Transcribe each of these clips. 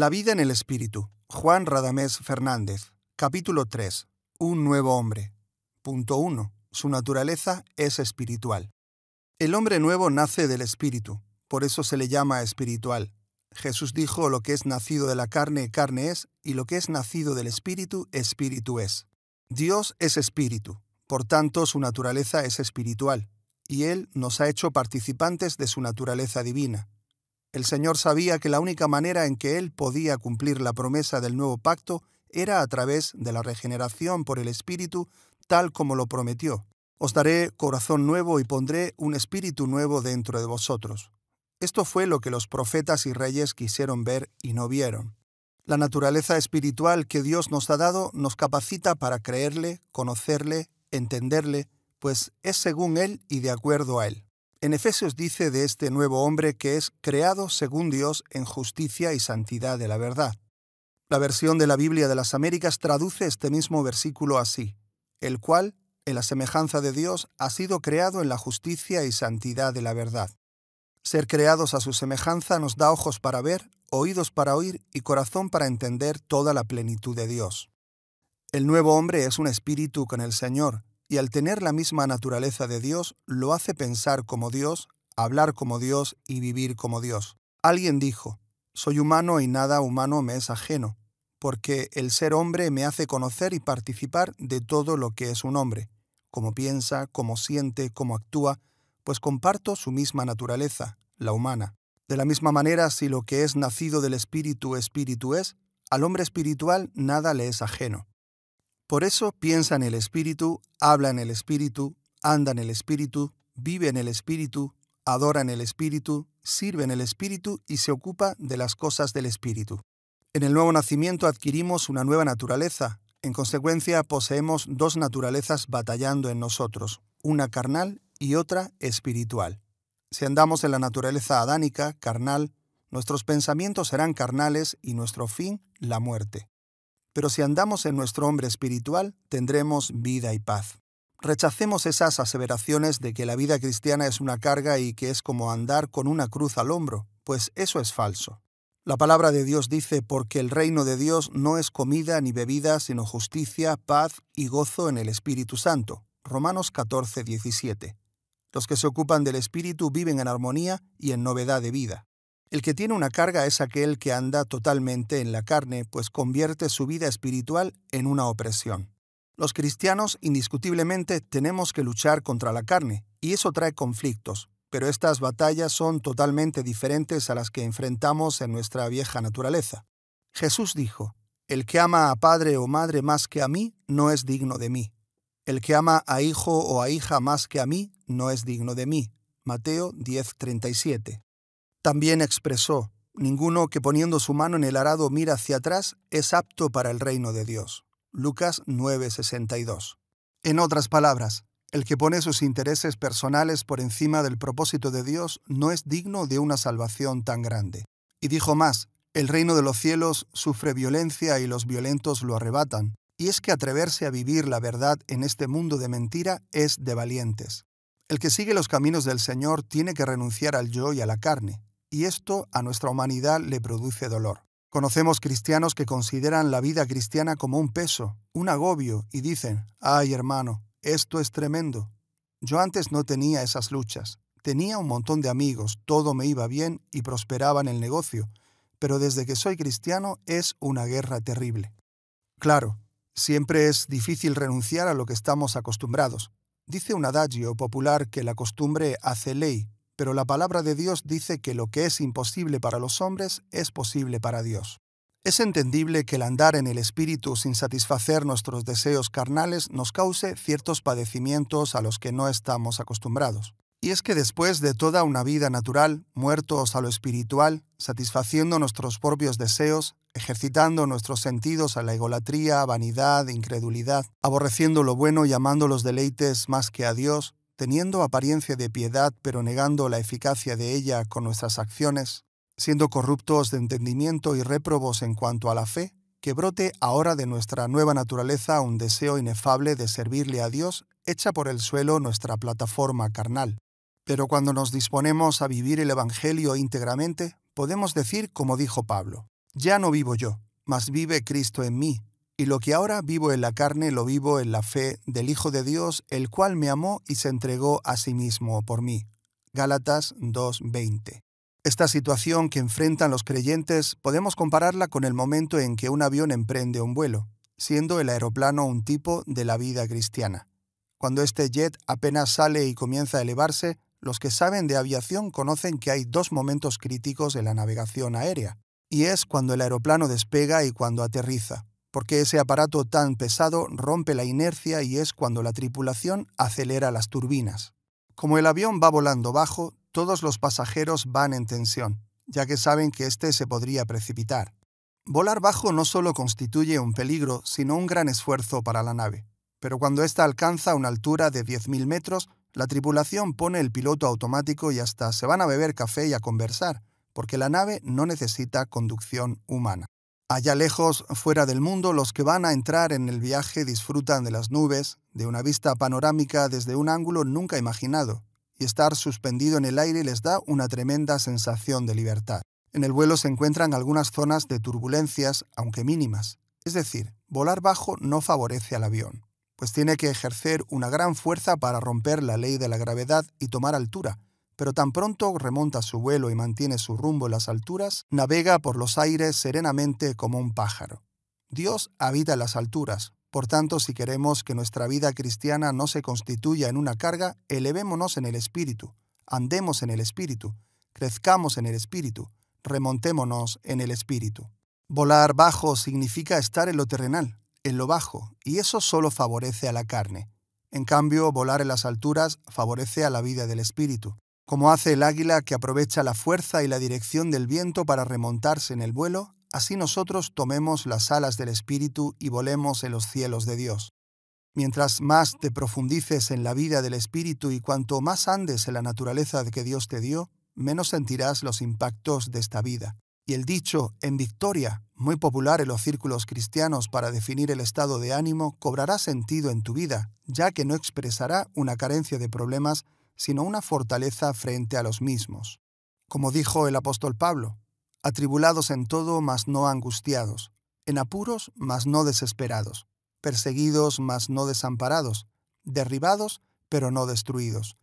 La vida en el Espíritu. Juan Radamés Fernández. Capítulo 3. Un nuevo hombre. Punto 1. Su naturaleza es espiritual. El hombre nuevo nace del Espíritu, por eso se le llama espiritual. Jesús dijo, lo que es nacido de la carne, carne es, y lo que es nacido del Espíritu, Espíritu es. Dios es Espíritu, por tanto su naturaleza es espiritual, y Él nos ha hecho participantes de su naturaleza divina, el Señor sabía que la única manera en que Él podía cumplir la promesa del nuevo pacto era a través de la regeneración por el Espíritu, tal como lo prometió. Os daré corazón nuevo y pondré un espíritu nuevo dentro de vosotros. Esto fue lo que los profetas y reyes quisieron ver y no vieron. La naturaleza espiritual que Dios nos ha dado nos capacita para creerle, conocerle, entenderle, pues es según Él y de acuerdo a Él. En Efesios dice de este nuevo hombre que es creado según Dios en justicia y santidad de la verdad. La versión de la Biblia de las Américas traduce este mismo versículo así, el cual, en la semejanza de Dios, ha sido creado en la justicia y santidad de la verdad. Ser creados a su semejanza nos da ojos para ver, oídos para oír y corazón para entender toda la plenitud de Dios. El nuevo hombre es un espíritu con el Señor, y al tener la misma naturaleza de Dios lo hace pensar como Dios, hablar como Dios y vivir como Dios. Alguien dijo, soy humano y nada humano me es ajeno, porque el ser hombre me hace conocer y participar de todo lo que es un hombre, como piensa, cómo siente, cómo actúa, pues comparto su misma naturaleza, la humana. De la misma manera, si lo que es nacido del espíritu espíritu es, al hombre espiritual nada le es ajeno. Por eso piensa en el Espíritu, habla en el Espíritu, anda en el Espíritu, vive en el Espíritu, adora en el Espíritu, sirve en el Espíritu y se ocupa de las cosas del Espíritu. En el nuevo nacimiento adquirimos una nueva naturaleza. En consecuencia, poseemos dos naturalezas batallando en nosotros, una carnal y otra espiritual. Si andamos en la naturaleza adánica, carnal, nuestros pensamientos serán carnales y nuestro fin la muerte. Pero si andamos en nuestro hombre espiritual, tendremos vida y paz. Rechacemos esas aseveraciones de que la vida cristiana es una carga y que es como andar con una cruz al hombro, pues eso es falso. La palabra de Dios dice, porque el reino de Dios no es comida ni bebida, sino justicia, paz y gozo en el Espíritu Santo. Romanos 14, 17. Los que se ocupan del Espíritu viven en armonía y en novedad de vida. El que tiene una carga es aquel que anda totalmente en la carne, pues convierte su vida espiritual en una opresión. Los cristianos indiscutiblemente tenemos que luchar contra la carne, y eso trae conflictos, pero estas batallas son totalmente diferentes a las que enfrentamos en nuestra vieja naturaleza. Jesús dijo, El que ama a padre o madre más que a mí no es digno de mí. El que ama a hijo o a hija más que a mí no es digno de mí. Mateo 10:37. También expresó, Ninguno que poniendo su mano en el arado mira hacia atrás es apto para el reino de Dios. Lucas 9:62. En otras palabras, el que pone sus intereses personales por encima del propósito de Dios no es digno de una salvación tan grande. Y dijo más, el reino de los cielos sufre violencia y los violentos lo arrebatan, y es que atreverse a vivir la verdad en este mundo de mentira es de valientes. El que sigue los caminos del Señor tiene que renunciar al yo y a la carne, y esto a nuestra humanidad le produce dolor. Conocemos cristianos que consideran la vida cristiana como un peso, un agobio, y dicen, ay hermano, esto es tremendo. Yo antes no tenía esas luchas, tenía un montón de amigos, todo me iba bien y prosperaba en el negocio, pero desde que soy cristiano es una guerra terrible. Claro, siempre es difícil renunciar a lo que estamos acostumbrados. Dice un adagio popular que la costumbre hace ley, pero la palabra de Dios dice que lo que es imposible para los hombres es posible para Dios. Es entendible que el andar en el Espíritu sin satisfacer nuestros deseos carnales nos cause ciertos padecimientos a los que no estamos acostumbrados. Y es que después de toda una vida natural, muertos a lo espiritual, satisfaciendo nuestros propios deseos, ejercitando nuestros sentidos a la egolatría, vanidad, incredulidad, aborreciendo lo bueno y amando los deleites más que a Dios, teniendo apariencia de piedad pero negando la eficacia de ella con nuestras acciones, siendo corruptos de entendimiento y réprobos en cuanto a la fe, que brote ahora de nuestra nueva naturaleza un deseo inefable de servirle a Dios, hecha por el suelo nuestra plataforma carnal. Pero cuando nos disponemos a vivir el Evangelio íntegramente, podemos decir como dijo Pablo, Ya no vivo yo, mas vive Cristo en mí, y lo que ahora vivo en la carne lo vivo en la fe del Hijo de Dios, el cual me amó y se entregó a sí mismo por mí. Gálatas 2:20. Esta situación que enfrentan los creyentes podemos compararla con el momento en que un avión emprende un vuelo, siendo el aeroplano un tipo de la vida cristiana. Cuando este jet apenas sale y comienza a elevarse, los que saben de aviación conocen que hay dos momentos críticos en la navegación aérea, y es cuando el aeroplano despega y cuando aterriza porque ese aparato tan pesado rompe la inercia y es cuando la tripulación acelera las turbinas. Como el avión va volando bajo, todos los pasajeros van en tensión, ya que saben que éste se podría precipitar. Volar bajo no solo constituye un peligro, sino un gran esfuerzo para la nave. Pero cuando ésta alcanza una altura de 10.000 metros, la tripulación pone el piloto automático y hasta se van a beber café y a conversar, porque la nave no necesita conducción humana. Allá lejos, fuera del mundo, los que van a entrar en el viaje disfrutan de las nubes, de una vista panorámica desde un ángulo nunca imaginado, y estar suspendido en el aire les da una tremenda sensación de libertad. En el vuelo se encuentran algunas zonas de turbulencias, aunque mínimas. Es decir, volar bajo no favorece al avión, pues tiene que ejercer una gran fuerza para romper la ley de la gravedad y tomar altura, pero tan pronto remonta su vuelo y mantiene su rumbo en las alturas, navega por los aires serenamente como un pájaro. Dios habita en las alturas, por tanto, si queremos que nuestra vida cristiana no se constituya en una carga, elevémonos en el Espíritu, andemos en el Espíritu, crezcamos en el Espíritu, remontémonos en el Espíritu. Volar bajo significa estar en lo terrenal, en lo bajo, y eso solo favorece a la carne. En cambio, volar en las alturas favorece a la vida del Espíritu. Como hace el águila que aprovecha la fuerza y la dirección del viento para remontarse en el vuelo, así nosotros tomemos las alas del Espíritu y volemos en los cielos de Dios. Mientras más te profundices en la vida del Espíritu y cuanto más andes en la naturaleza que Dios te dio, menos sentirás los impactos de esta vida. Y el dicho en victoria, muy popular en los círculos cristianos para definir el estado de ánimo, cobrará sentido en tu vida, ya que no expresará una carencia de problemas, sino una fortaleza frente a los mismos. Como dijo el apóstol Pablo, atribulados en todo, mas no angustiados, en apuros, mas no desesperados, perseguidos, mas no desamparados, derribados, pero no destruidos,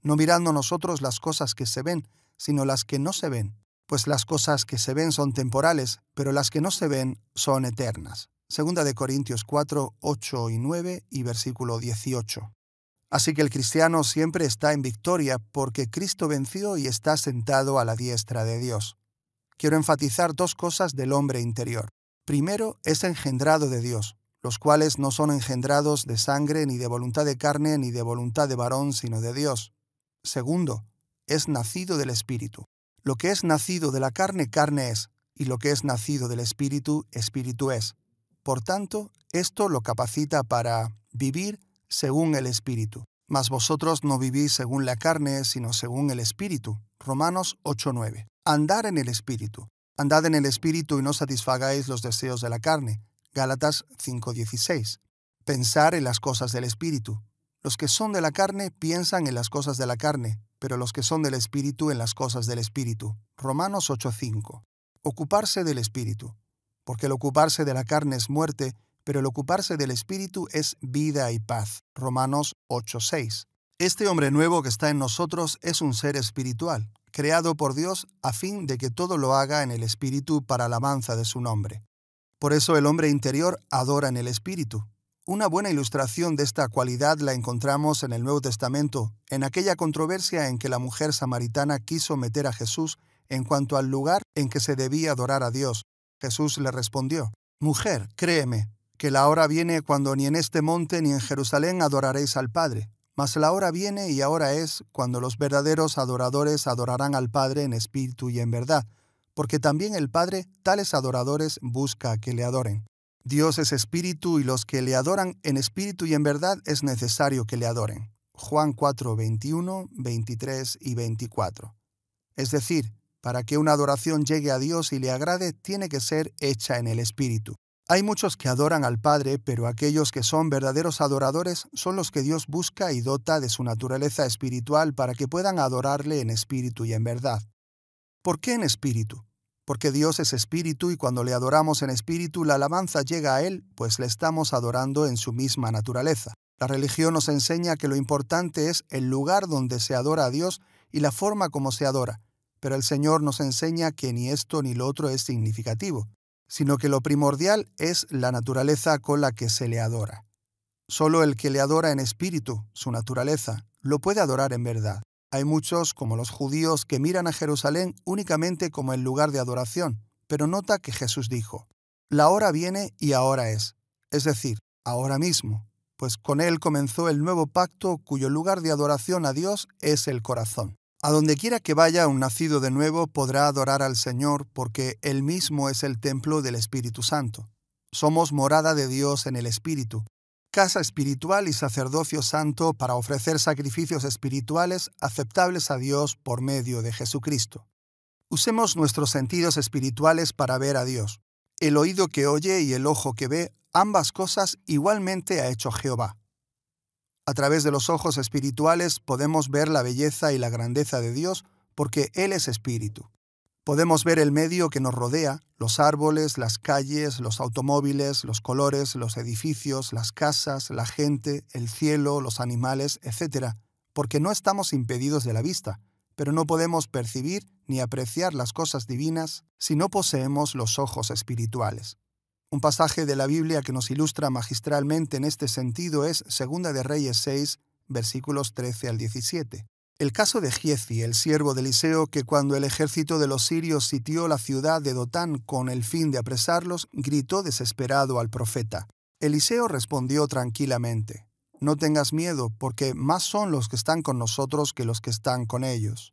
no mirando nosotros las cosas que se ven, sino las que no se ven, pues las cosas que se ven son temporales, pero las que no se ven son eternas. Segunda de Corintios 4, 8 y 9 y versículo 18. Así que el cristiano siempre está en victoria porque Cristo venció y está sentado a la diestra de Dios. Quiero enfatizar dos cosas del hombre interior. Primero, es engendrado de Dios, los cuales no son engendrados de sangre, ni de voluntad de carne, ni de voluntad de varón, sino de Dios. Segundo, es nacido del Espíritu. Lo que es nacido de la carne, carne es, y lo que es nacido del Espíritu, Espíritu es. Por tanto, esto lo capacita para vivir según el Espíritu. Mas vosotros no vivís según la carne, sino según el Espíritu. Romanos 8:9. Andar en el Espíritu. Andad en el Espíritu y no satisfagáis los deseos de la carne. Gálatas 5:16. Pensar en las cosas del Espíritu. Los que son de la carne piensan en las cosas de la carne, pero los que son del Espíritu en las cosas del Espíritu. Romanos 8:5. Ocuparse del Espíritu. Porque el ocuparse de la carne es muerte, pero el ocuparse del Espíritu es vida y paz. Romanos 8:6. Este hombre nuevo que está en nosotros es un ser espiritual, creado por Dios a fin de que todo lo haga en el Espíritu para alabanza de su nombre. Por eso el hombre interior adora en el Espíritu. Una buena ilustración de esta cualidad la encontramos en el Nuevo Testamento, en aquella controversia en que la mujer samaritana quiso meter a Jesús en cuanto al lugar en que se debía adorar a Dios. Jesús le respondió, Mujer, créeme, que la hora viene cuando ni en este monte ni en Jerusalén adoraréis al Padre, mas la hora viene y ahora es cuando los verdaderos adoradores adorarán al Padre en espíritu y en verdad, porque también el Padre tales adoradores busca que le adoren. Dios es espíritu y los que le adoran en espíritu y en verdad es necesario que le adoren. Juan 4, 21, 23 y 24. Es decir, para que una adoración llegue a Dios y le agrade, tiene que ser hecha en el espíritu. Hay muchos que adoran al Padre, pero aquellos que son verdaderos adoradores son los que Dios busca y dota de su naturaleza espiritual para que puedan adorarle en espíritu y en verdad. ¿Por qué en espíritu? Porque Dios es espíritu y cuando le adoramos en espíritu la alabanza llega a Él, pues le estamos adorando en su misma naturaleza. La religión nos enseña que lo importante es el lugar donde se adora a Dios y la forma como se adora, pero el Señor nos enseña que ni esto ni lo otro es significativo sino que lo primordial es la naturaleza con la que se le adora. Solo el que le adora en espíritu, su naturaleza, lo puede adorar en verdad. Hay muchos, como los judíos, que miran a Jerusalén únicamente como el lugar de adoración, pero nota que Jesús dijo, La hora viene y ahora es, es decir, ahora mismo, pues con él comenzó el nuevo pacto cuyo lugar de adoración a Dios es el corazón. A donde quiera que vaya un nacido de nuevo podrá adorar al Señor porque Él mismo es el templo del Espíritu Santo. Somos morada de Dios en el Espíritu, casa espiritual y sacerdocio santo para ofrecer sacrificios espirituales aceptables a Dios por medio de Jesucristo. Usemos nuestros sentidos espirituales para ver a Dios. El oído que oye y el ojo que ve, ambas cosas igualmente ha hecho Jehová. A través de los ojos espirituales podemos ver la belleza y la grandeza de Dios porque Él es espíritu. Podemos ver el medio que nos rodea, los árboles, las calles, los automóviles, los colores, los edificios, las casas, la gente, el cielo, los animales, etc., porque no estamos impedidos de la vista, pero no podemos percibir ni apreciar las cosas divinas si no poseemos los ojos espirituales. Un pasaje de la Biblia que nos ilustra magistralmente en este sentido es Segunda de Reyes 6, versículos 13 al 17. El caso de Giezi, el siervo de Eliseo, que cuando el ejército de los sirios sitió la ciudad de Dotán con el fin de apresarlos, gritó desesperado al profeta. Eliseo respondió tranquilamente, No tengas miedo, porque más son los que están con nosotros que los que están con ellos.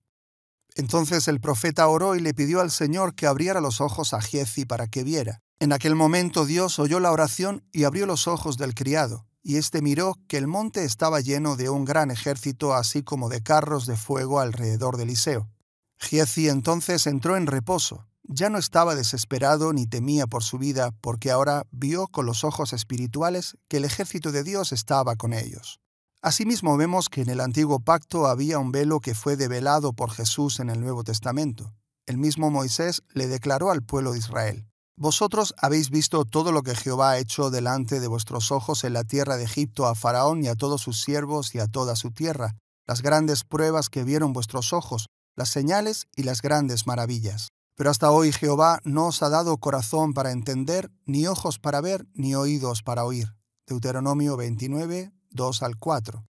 Entonces el profeta oró y le pidió al Señor que abriera los ojos a Giezi para que viera. En aquel momento Dios oyó la oración y abrió los ojos del criado, y éste miró que el monte estaba lleno de un gran ejército, así como de carros de fuego alrededor de Eliseo. Giezi entonces entró en reposo, ya no estaba desesperado ni temía por su vida, porque ahora vio con los ojos espirituales que el ejército de Dios estaba con ellos. Asimismo vemos que en el antiguo pacto había un velo que fue develado por Jesús en el Nuevo Testamento. El mismo Moisés le declaró al pueblo de Israel, vosotros habéis visto todo lo que Jehová ha hecho delante de vuestros ojos en la tierra de Egipto a Faraón y a todos sus siervos y a toda su tierra, las grandes pruebas que vieron vuestros ojos, las señales y las grandes maravillas. Pero hasta hoy Jehová no os ha dado corazón para entender, ni ojos para ver, ni oídos para oír. Deuteronomio 29, 2 al 4.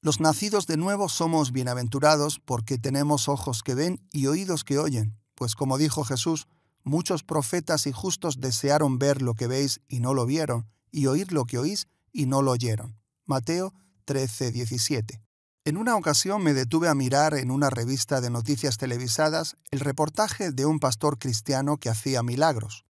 Los nacidos de nuevo somos bienaventurados porque tenemos ojos que ven y oídos que oyen, pues como dijo Jesús, Muchos profetas y justos desearon ver lo que veis y no lo vieron, y oír lo que oís y no lo oyeron. Mateo 13, 17. En una ocasión me detuve a mirar en una revista de noticias televisadas el reportaje de un pastor cristiano que hacía milagros.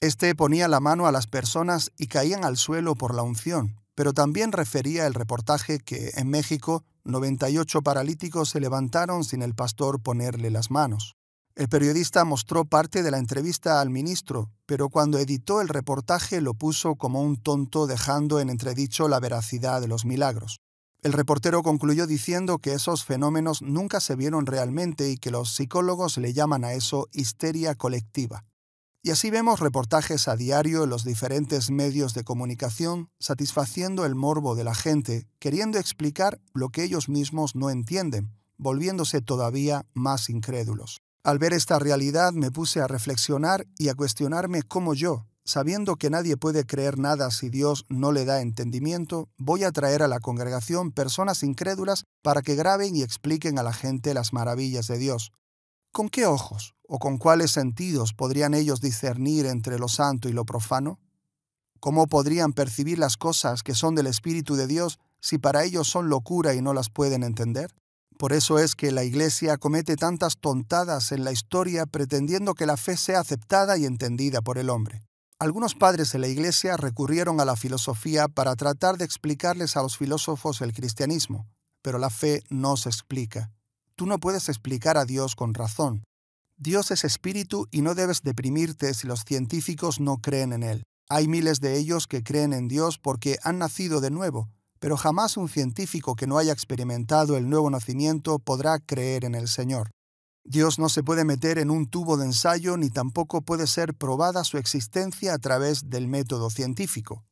Este ponía la mano a las personas y caían al suelo por la unción, pero también refería el reportaje que en México 98 paralíticos se levantaron sin el pastor ponerle las manos. El periodista mostró parte de la entrevista al ministro, pero cuando editó el reportaje lo puso como un tonto dejando en entredicho la veracidad de los milagros. El reportero concluyó diciendo que esos fenómenos nunca se vieron realmente y que los psicólogos le llaman a eso histeria colectiva. Y así vemos reportajes a diario en los diferentes medios de comunicación satisfaciendo el morbo de la gente, queriendo explicar lo que ellos mismos no entienden, volviéndose todavía más incrédulos. Al ver esta realidad me puse a reflexionar y a cuestionarme cómo yo, sabiendo que nadie puede creer nada si Dios no le da entendimiento, voy a traer a la congregación personas incrédulas para que graben y expliquen a la gente las maravillas de Dios. ¿Con qué ojos o con cuáles sentidos podrían ellos discernir entre lo santo y lo profano? ¿Cómo podrían percibir las cosas que son del Espíritu de Dios si para ellos son locura y no las pueden entender? Por eso es que la Iglesia comete tantas tontadas en la historia pretendiendo que la fe sea aceptada y entendida por el hombre. Algunos padres de la Iglesia recurrieron a la filosofía para tratar de explicarles a los filósofos el cristianismo, pero la fe no se explica. Tú no puedes explicar a Dios con razón. Dios es espíritu y no debes deprimirte si los científicos no creen en Él. Hay miles de ellos que creen en Dios porque han nacido de nuevo, pero jamás un científico que no haya experimentado el nuevo nacimiento podrá creer en el Señor. Dios no se puede meter en un tubo de ensayo ni tampoco puede ser probada su existencia a través del método científico.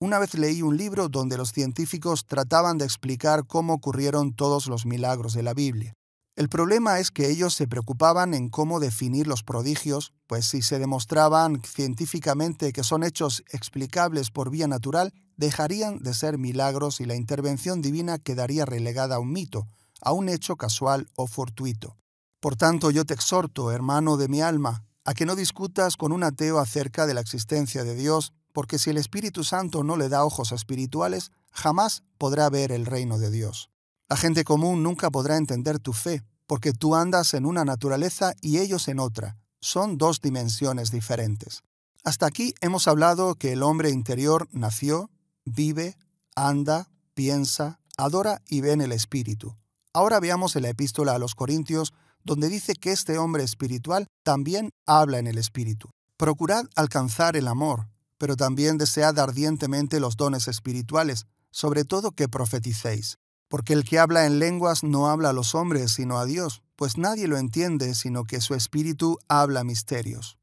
Una vez leí un libro donde los científicos trataban de explicar cómo ocurrieron todos los milagros de la Biblia. El problema es que ellos se preocupaban en cómo definir los prodigios, pues si se demostraban científicamente que son hechos explicables por vía natural, dejarían de ser milagros y la intervención divina quedaría relegada a un mito, a un hecho casual o fortuito. Por tanto, yo te exhorto, hermano de mi alma, a que no discutas con un ateo acerca de la existencia de Dios, porque si el Espíritu Santo no le da ojos espirituales, jamás podrá ver el reino de Dios. La gente común nunca podrá entender tu fe, porque tú andas en una naturaleza y ellos en otra. Son dos dimensiones diferentes. Hasta aquí hemos hablado que el hombre interior nació, vive, anda, piensa, adora y ve en el Espíritu. Ahora veamos en la epístola a los Corintios, donde dice que este hombre espiritual también habla en el Espíritu. Procurad alcanzar el amor, pero también desead ardientemente los dones espirituales, sobre todo que profeticéis. Porque el que habla en lenguas no habla a los hombres, sino a Dios, pues nadie lo entiende, sino que su espíritu habla misterios.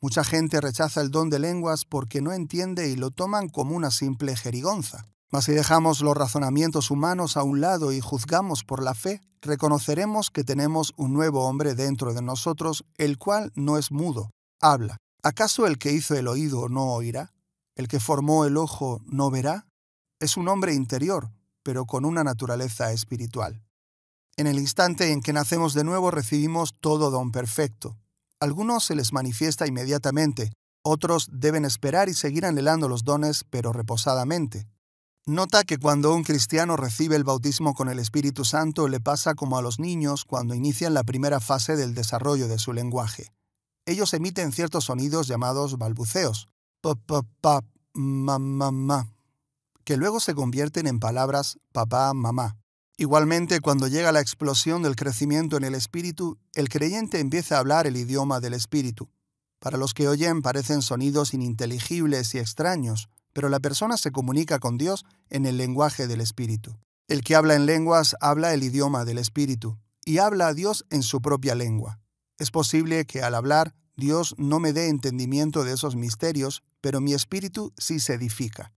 Mucha gente rechaza el don de lenguas porque no entiende y lo toman como una simple jerigonza. Mas si dejamos los razonamientos humanos a un lado y juzgamos por la fe, reconoceremos que tenemos un nuevo hombre dentro de nosotros, el cual no es mudo, habla. ¿Acaso el que hizo el oído no oirá? ¿El que formó el ojo no verá? Es un hombre interior, pero con una naturaleza espiritual. En el instante en que nacemos de nuevo recibimos todo don perfecto, algunos se les manifiesta inmediatamente, otros deben esperar y seguir anhelando los dones, pero reposadamente. Nota que cuando un cristiano recibe el bautismo con el Espíritu Santo le pasa como a los niños cuando inician la primera fase del desarrollo de su lenguaje. Ellos emiten ciertos sonidos llamados balbuceos, pa pa que luego se convierten en palabras papá mamá. Igualmente, cuando llega la explosión del crecimiento en el espíritu, el creyente empieza a hablar el idioma del espíritu. Para los que oyen parecen sonidos ininteligibles y extraños, pero la persona se comunica con Dios en el lenguaje del espíritu. El que habla en lenguas habla el idioma del espíritu y habla a Dios en su propia lengua. Es posible que al hablar Dios no me dé entendimiento de esos misterios, pero mi espíritu sí se edifica.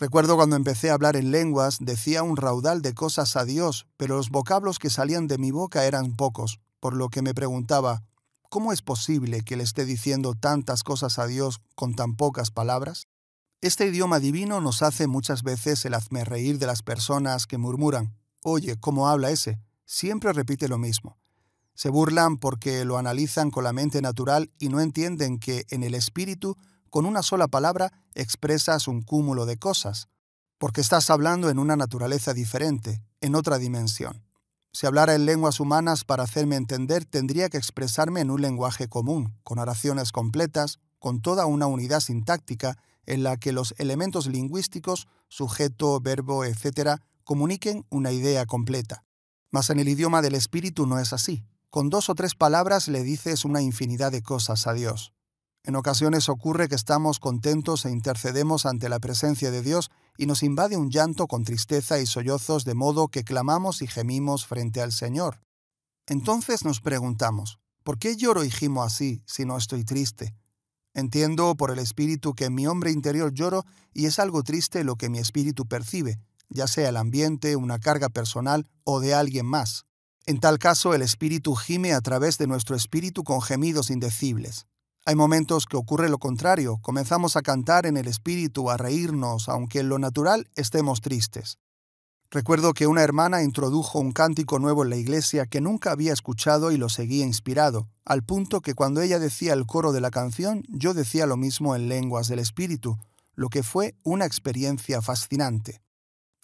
Recuerdo cuando empecé a hablar en lenguas, decía un raudal de cosas a Dios, pero los vocablos que salían de mi boca eran pocos, por lo que me preguntaba, ¿cómo es posible que le esté diciendo tantas cosas a Dios con tan pocas palabras? Este idioma divino nos hace muchas veces el hazme reír de las personas que murmuran, oye, ¿cómo habla ese? Siempre repite lo mismo. Se burlan porque lo analizan con la mente natural y no entienden que en el espíritu con una sola palabra expresas un cúmulo de cosas, porque estás hablando en una naturaleza diferente, en otra dimensión. Si hablara en lenguas humanas para hacerme entender, tendría que expresarme en un lenguaje común, con oraciones completas, con toda una unidad sintáctica en la que los elementos lingüísticos, sujeto, verbo, etc., comuniquen una idea completa. Mas en el idioma del espíritu no es así. Con dos o tres palabras le dices una infinidad de cosas a Dios. En ocasiones ocurre que estamos contentos e intercedemos ante la presencia de Dios y nos invade un llanto con tristeza y sollozos de modo que clamamos y gemimos frente al Señor. Entonces nos preguntamos, ¿por qué lloro y gimo así si no estoy triste? Entiendo por el espíritu que en mi hombre interior lloro y es algo triste lo que mi espíritu percibe, ya sea el ambiente, una carga personal o de alguien más. En tal caso, el espíritu gime a través de nuestro espíritu con gemidos indecibles. Hay momentos que ocurre lo contrario, comenzamos a cantar en el espíritu, a reírnos, aunque en lo natural estemos tristes. Recuerdo que una hermana introdujo un cántico nuevo en la iglesia que nunca había escuchado y lo seguía inspirado, al punto que cuando ella decía el coro de la canción, yo decía lo mismo en lenguas del espíritu, lo que fue una experiencia fascinante.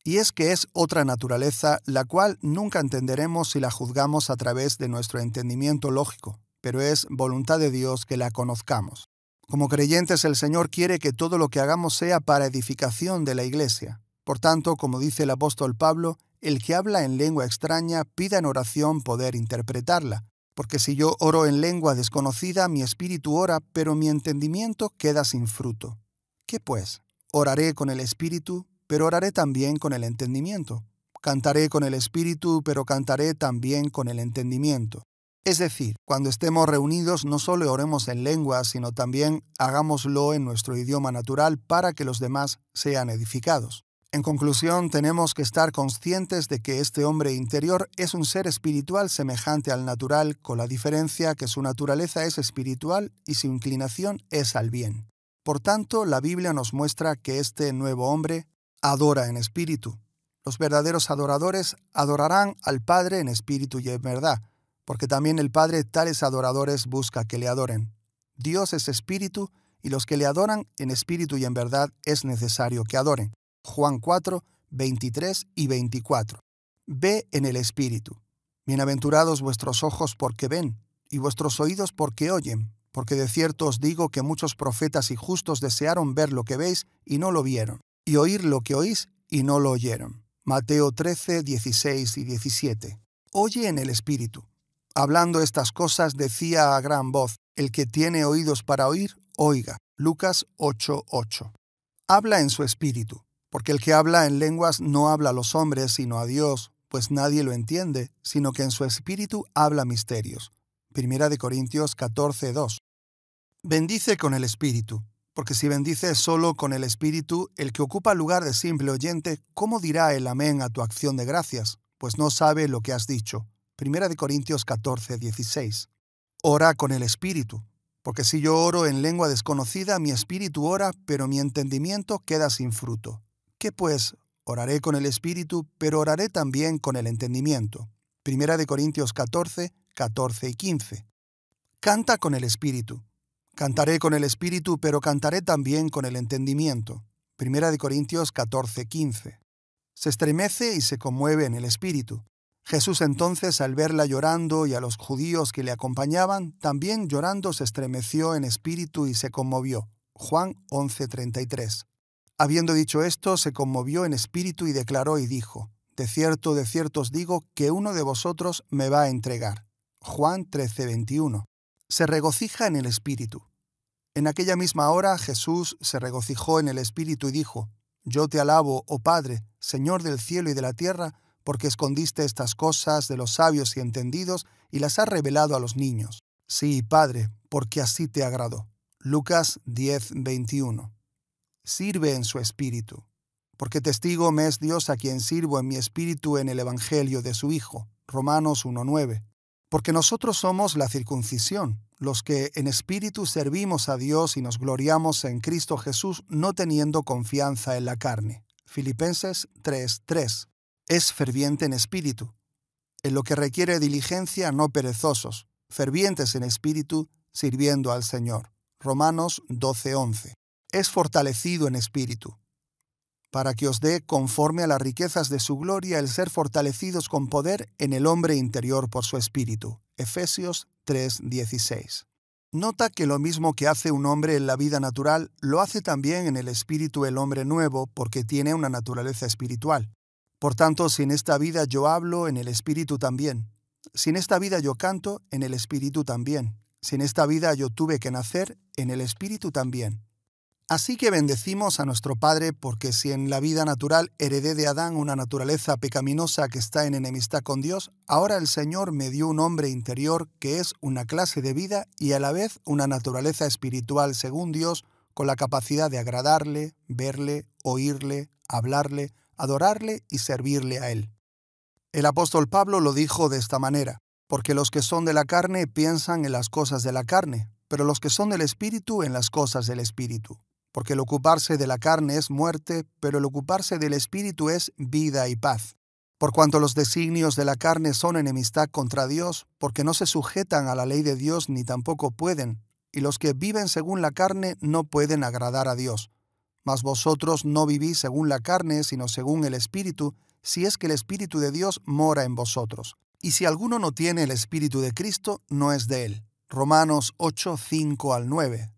Y es que es otra naturaleza la cual nunca entenderemos si la juzgamos a través de nuestro entendimiento lógico pero es voluntad de Dios que la conozcamos. Como creyentes, el Señor quiere que todo lo que hagamos sea para edificación de la Iglesia. Por tanto, como dice el apóstol Pablo, el que habla en lengua extraña pida en oración poder interpretarla, porque si yo oro en lengua desconocida, mi espíritu ora, pero mi entendimiento queda sin fruto. ¿Qué pues? Oraré con el espíritu, pero oraré también con el entendimiento. Cantaré con el espíritu, pero cantaré también con el entendimiento. Es decir, cuando estemos reunidos no solo oremos en lengua, sino también hagámoslo en nuestro idioma natural para que los demás sean edificados. En conclusión, tenemos que estar conscientes de que este hombre interior es un ser espiritual semejante al natural, con la diferencia que su naturaleza es espiritual y su inclinación es al bien. Por tanto, la Biblia nos muestra que este nuevo hombre adora en espíritu. Los verdaderos adoradores adorarán al Padre en espíritu y en verdad, porque también el Padre tales adoradores busca que le adoren. Dios es espíritu, y los que le adoran en espíritu y en verdad es necesario que adoren. Juan 4, 23 y 24. Ve en el espíritu. Bienaventurados vuestros ojos porque ven, y vuestros oídos porque oyen, porque de cierto os digo que muchos profetas y justos desearon ver lo que veis y no lo vieron, y oír lo que oís y no lo oyeron. Mateo 13, 16 y 17. Oye en el espíritu. Hablando estas cosas decía a gran voz, El que tiene oídos para oír, oiga. Lucas 8:8. Habla en su espíritu, porque el que habla en lenguas no habla a los hombres, sino a Dios, pues nadie lo entiende, sino que en su espíritu habla misterios. Primera de Corintios 14:2. Bendice con el espíritu, porque si bendice solo con el espíritu, el que ocupa lugar de simple oyente, ¿cómo dirá el amén a tu acción de gracias? Pues no sabe lo que has dicho. 1 Corintios 14, 16. Ora con el espíritu, porque si yo oro en lengua desconocida, mi espíritu ora, pero mi entendimiento queda sin fruto. ¿Qué pues? Oraré con el espíritu, pero oraré también con el entendimiento. Primera de Corintios 14, 14 y 15. Canta con el espíritu. Cantaré con el espíritu, pero cantaré también con el entendimiento. Primera de Corintios 14.15 Se estremece y se conmueve en el espíritu. Jesús entonces, al verla llorando y a los judíos que le acompañaban, también llorando se estremeció en espíritu y se conmovió. Juan 11:33. Habiendo dicho esto, se conmovió en espíritu y declaró y dijo, De cierto, de cierto os digo que uno de vosotros me va a entregar. Juan 13:21. Se regocija en el espíritu. En aquella misma hora Jesús se regocijó en el espíritu y dijo, Yo te alabo, oh Padre, Señor del cielo y de la tierra, porque escondiste estas cosas de los sabios y entendidos y las has revelado a los niños. Sí, Padre, porque así te agradó. Lucas 10:21. Sirve en su espíritu, porque testigo me es Dios a quien sirvo en mi espíritu en el Evangelio de su Hijo. Romanos 1:9. Porque nosotros somos la circuncisión, los que en espíritu servimos a Dios y nos gloriamos en Cristo Jesús no teniendo confianza en la carne. Filipenses 3:3 es ferviente en espíritu, en lo que requiere diligencia no perezosos, fervientes en espíritu, sirviendo al Señor. Romanos 12:11. Es fortalecido en espíritu, para que os dé conforme a las riquezas de su gloria el ser fortalecidos con poder en el hombre interior por su espíritu. Efesios 3:16. Nota que lo mismo que hace un hombre en la vida natural, lo hace también en el espíritu el hombre nuevo porque tiene una naturaleza espiritual. Por tanto, sin esta vida yo hablo en el Espíritu también. Sin esta vida yo canto en el Espíritu también. Sin esta vida yo tuve que nacer en el Espíritu también. Así que bendecimos a nuestro Padre porque si en la vida natural heredé de Adán una naturaleza pecaminosa que está en enemistad con Dios, ahora el Señor me dio un hombre interior que es una clase de vida y a la vez una naturaleza espiritual según Dios con la capacidad de agradarle, verle, oírle, hablarle, adorarle y servirle a Él. El apóstol Pablo lo dijo de esta manera, porque los que son de la carne piensan en las cosas de la carne, pero los que son del Espíritu en las cosas del Espíritu. Porque el ocuparse de la carne es muerte, pero el ocuparse del Espíritu es vida y paz. Por cuanto los designios de la carne son enemistad contra Dios, porque no se sujetan a la ley de Dios ni tampoco pueden, y los que viven según la carne no pueden agradar a Dios. Mas vosotros no vivís según la carne, sino según el Espíritu, si es que el Espíritu de Dios mora en vosotros. Y si alguno no tiene el Espíritu de Cristo, no es de él. Romanos 8, 5 al 9.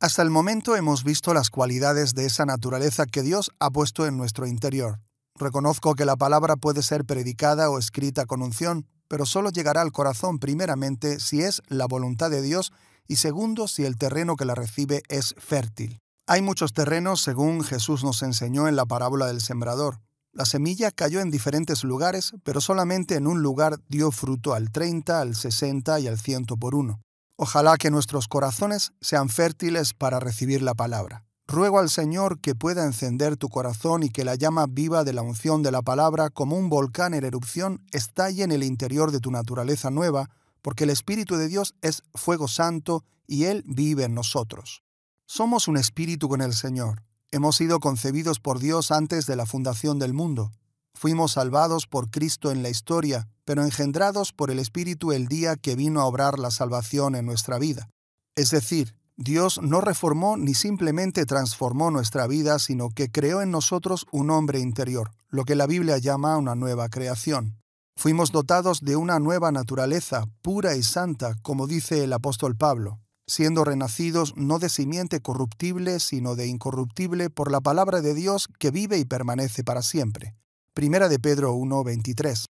Hasta el momento hemos visto las cualidades de esa naturaleza que Dios ha puesto en nuestro interior. Reconozco que la palabra puede ser predicada o escrita con unción, pero solo llegará al corazón primeramente si es la voluntad de Dios y segundo si el terreno que la recibe es fértil. Hay muchos terrenos, según Jesús nos enseñó en la parábola del sembrador. La semilla cayó en diferentes lugares, pero solamente en un lugar dio fruto al 30, al 60 y al 100 por uno. Ojalá que nuestros corazones sean fértiles para recibir la palabra. Ruego al Señor que pueda encender tu corazón y que la llama viva de la unción de la palabra, como un volcán en erupción, estalle en el interior de tu naturaleza nueva, porque el Espíritu de Dios es fuego santo y Él vive en nosotros. Somos un espíritu con el Señor. Hemos sido concebidos por Dios antes de la fundación del mundo. Fuimos salvados por Cristo en la historia, pero engendrados por el Espíritu el día que vino a obrar la salvación en nuestra vida. Es decir, Dios no reformó ni simplemente transformó nuestra vida, sino que creó en nosotros un hombre interior, lo que la Biblia llama una nueva creación. Fuimos dotados de una nueva naturaleza, pura y santa, como dice el apóstol Pablo siendo renacidos no de simiente corruptible, sino de incorruptible, por la palabra de Dios que vive y permanece para siempre. Primera de Pedro 1:23.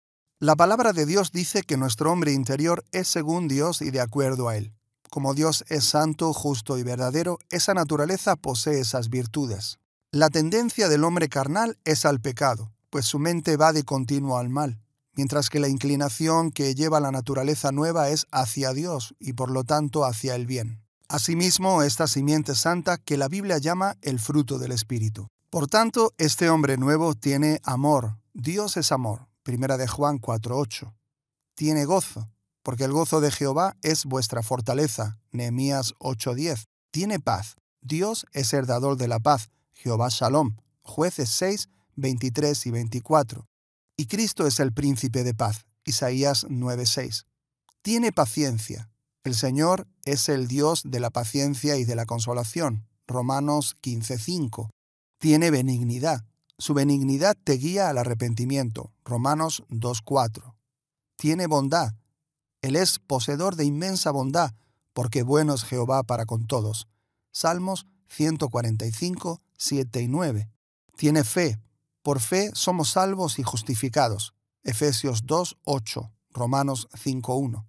La palabra de Dios dice que nuestro hombre interior es según Dios y de acuerdo a Él. Como Dios es santo, justo y verdadero, esa naturaleza posee esas virtudes. La tendencia del hombre carnal es al pecado, pues su mente va de continuo al mal mientras que la inclinación que lleva la naturaleza nueva es hacia Dios y por lo tanto hacia el bien. Asimismo, esta simiente santa que la Biblia llama el fruto del Espíritu. Por tanto, este hombre nuevo tiene amor. Dios es amor. Primera de Juan 4.8. Tiene gozo, porque el gozo de Jehová es vuestra fortaleza. Nehemías 8.10. Tiene paz. Dios es herdador de la paz. Jehová Shalom. Jueces 6, 23 y 24. Y Cristo es el príncipe de paz. Isaías 9:6. Tiene paciencia. El Señor es el Dios de la paciencia y de la consolación. Romanos 15:5. Tiene benignidad. Su benignidad te guía al arrepentimiento. Romanos 2:4. Tiene bondad. Él es poseedor de inmensa bondad, porque bueno es Jehová para con todos. Salmos 145, 7 y 9. Tiene fe, por fe somos salvos y justificados. Efesios 2.8, Romanos 5.1.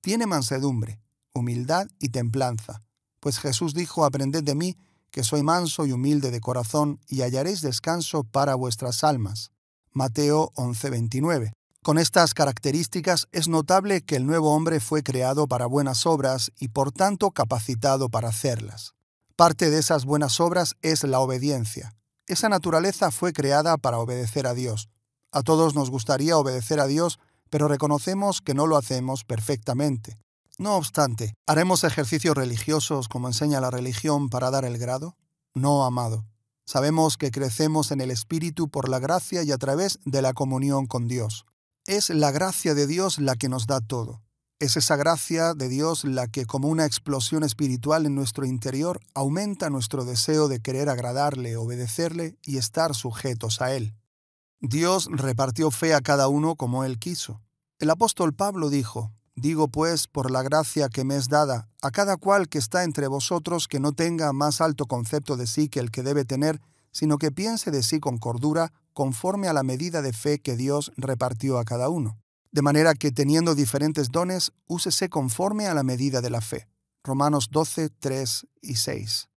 Tiene mansedumbre, humildad y templanza, pues Jesús dijo, aprended de mí, que soy manso y humilde de corazón, y hallaréis descanso para vuestras almas. Mateo 11.29. Con estas características es notable que el nuevo hombre fue creado para buenas obras y por tanto capacitado para hacerlas. Parte de esas buenas obras es la obediencia. Esa naturaleza fue creada para obedecer a Dios. A todos nos gustaría obedecer a Dios, pero reconocemos que no lo hacemos perfectamente. No obstante, ¿haremos ejercicios religiosos como enseña la religión para dar el grado? No, amado. Sabemos que crecemos en el Espíritu por la gracia y a través de la comunión con Dios. Es la gracia de Dios la que nos da todo. Es esa gracia de Dios la que, como una explosión espiritual en nuestro interior, aumenta nuestro deseo de querer agradarle, obedecerle y estar sujetos a Él. Dios repartió fe a cada uno como Él quiso. El apóstol Pablo dijo, Digo pues, por la gracia que me es dada, a cada cual que está entre vosotros que no tenga más alto concepto de sí que el que debe tener, sino que piense de sí con cordura, conforme a la medida de fe que Dios repartió a cada uno de manera que teniendo diferentes dones, úsese conforme a la medida de la fe. Romanos 12, 3 y 6.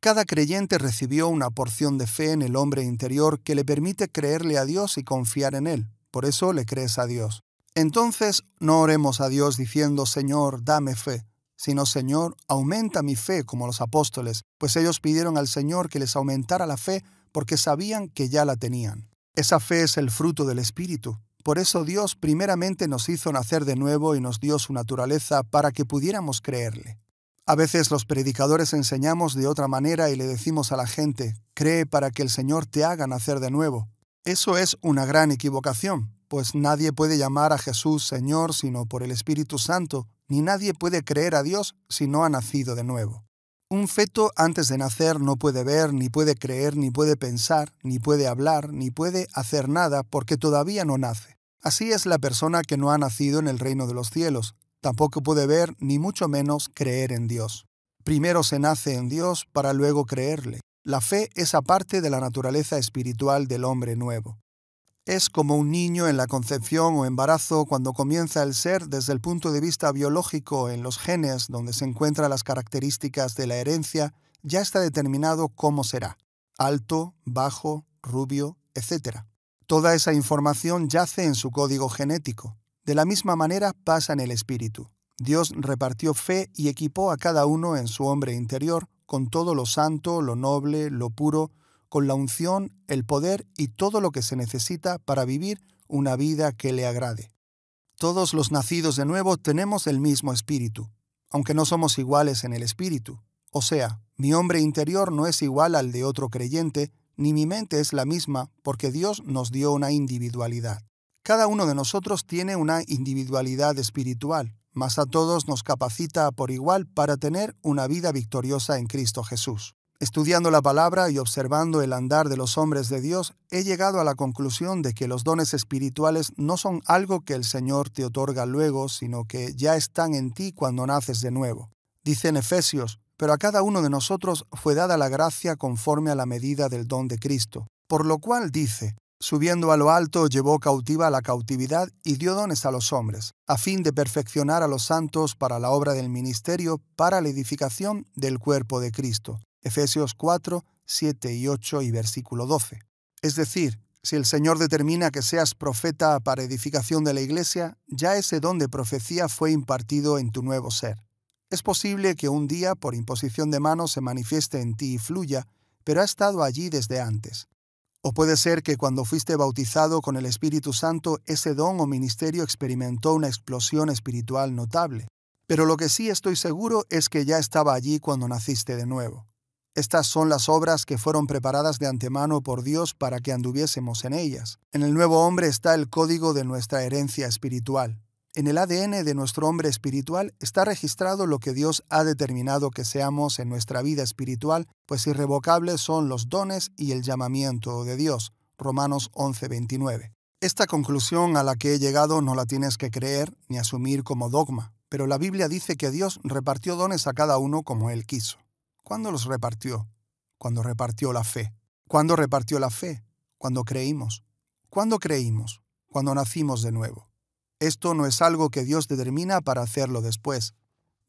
Cada creyente recibió una porción de fe en el hombre interior que le permite creerle a Dios y confiar en Él. Por eso le crees a Dios. Entonces no oremos a Dios diciendo, Señor, dame fe, sino, Señor, aumenta mi fe como los apóstoles, pues ellos pidieron al Señor que les aumentara la fe porque sabían que ya la tenían. Esa fe es el fruto del Espíritu. Por eso Dios primeramente nos hizo nacer de nuevo y nos dio su naturaleza para que pudiéramos creerle. A veces los predicadores enseñamos de otra manera y le decimos a la gente, cree para que el Señor te haga nacer de nuevo. Eso es una gran equivocación, pues nadie puede llamar a Jesús Señor sino por el Espíritu Santo, ni nadie puede creer a Dios si no ha nacido de nuevo. Un feto antes de nacer no puede ver, ni puede creer, ni puede pensar, ni puede hablar, ni puede hacer nada porque todavía no nace. Así es la persona que no ha nacido en el reino de los cielos. Tampoco puede ver, ni mucho menos creer en Dios. Primero se nace en Dios para luego creerle. La fe es aparte de la naturaleza espiritual del hombre nuevo. Es como un niño en la concepción o embarazo cuando comienza el ser desde el punto de vista biológico en los genes donde se encuentran las características de la herencia, ya está determinado cómo será, alto, bajo, rubio, etcétera. Toda esa información yace en su código genético. De la misma manera pasa en el espíritu. Dios repartió fe y equipó a cada uno en su hombre interior con todo lo santo, lo noble, lo puro, con la unción, el poder y todo lo que se necesita para vivir una vida que le agrade. Todos los nacidos de nuevo tenemos el mismo espíritu, aunque no somos iguales en el espíritu. O sea, mi hombre interior no es igual al de otro creyente, ni mi mente es la misma porque Dios nos dio una individualidad. Cada uno de nosotros tiene una individualidad espiritual, mas a todos nos capacita por igual para tener una vida victoriosa en Cristo Jesús. Estudiando la palabra y observando el andar de los hombres de Dios, he llegado a la conclusión de que los dones espirituales no son algo que el Señor te otorga luego, sino que ya están en ti cuando naces de nuevo. Dice en Efesios, pero a cada uno de nosotros fue dada la gracia conforme a la medida del don de Cristo. Por lo cual dice, Subiendo a lo alto, llevó cautiva la cautividad y dio dones a los hombres, a fin de perfeccionar a los santos para la obra del ministerio, para la edificación del cuerpo de Cristo. Efesios 4, 7 y 8 y versículo 12. Es decir, si el Señor determina que seas profeta para edificación de la iglesia, ya ese don de profecía fue impartido en tu nuevo ser. Es posible que un día por imposición de manos se manifieste en ti y fluya, pero ha estado allí desde antes. O puede ser que cuando fuiste bautizado con el Espíritu Santo ese don o ministerio experimentó una explosión espiritual notable. Pero lo que sí estoy seguro es que ya estaba allí cuando naciste de nuevo. Estas son las obras que fueron preparadas de antemano por Dios para que anduviésemos en ellas. En el nuevo hombre está el código de nuestra herencia espiritual. En el ADN de nuestro hombre espiritual está registrado lo que Dios ha determinado que seamos en nuestra vida espiritual, pues irrevocables son los dones y el llamamiento de Dios. Romanos 11:29. Esta conclusión a la que he llegado no la tienes que creer ni asumir como dogma, pero la Biblia dice que Dios repartió dones a cada uno como Él quiso. ¿Cuándo los repartió? Cuando repartió la fe. ¿Cuándo repartió la fe? Cuando creímos. ¿Cuándo creímos? Cuando nacimos de nuevo. Esto no es algo que Dios determina para hacerlo después.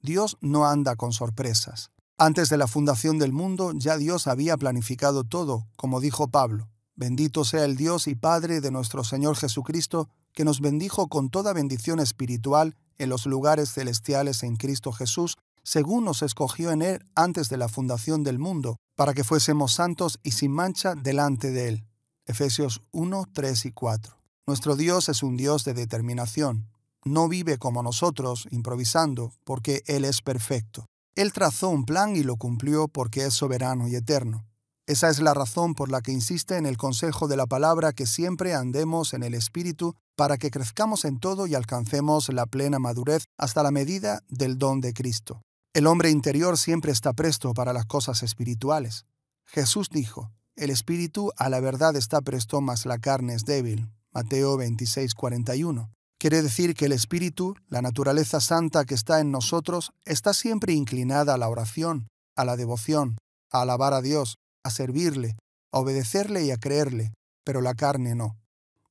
Dios no anda con sorpresas. Antes de la fundación del mundo ya Dios había planificado todo, como dijo Pablo. Bendito sea el Dios y Padre de nuestro Señor Jesucristo, que nos bendijo con toda bendición espiritual en los lugares celestiales en Cristo Jesús, según nos escogió en Él antes de la fundación del mundo, para que fuésemos santos y sin mancha delante de Él. Efesios 1, 3 y 4. Nuestro Dios es un Dios de determinación. No vive como nosotros, improvisando, porque Él es perfecto. Él trazó un plan y lo cumplió porque es soberano y eterno. Esa es la razón por la que insiste en el consejo de la palabra que siempre andemos en el Espíritu para que crezcamos en todo y alcancemos la plena madurez hasta la medida del don de Cristo. El hombre interior siempre está presto para las cosas espirituales. Jesús dijo, el espíritu a la verdad está presto, mas la carne es débil. Mateo 26, 41. Quiere decir que el Espíritu, la naturaleza santa que está en nosotros, está siempre inclinada a la oración, a la devoción, a alabar a Dios, a servirle, a obedecerle y a creerle, pero la carne no.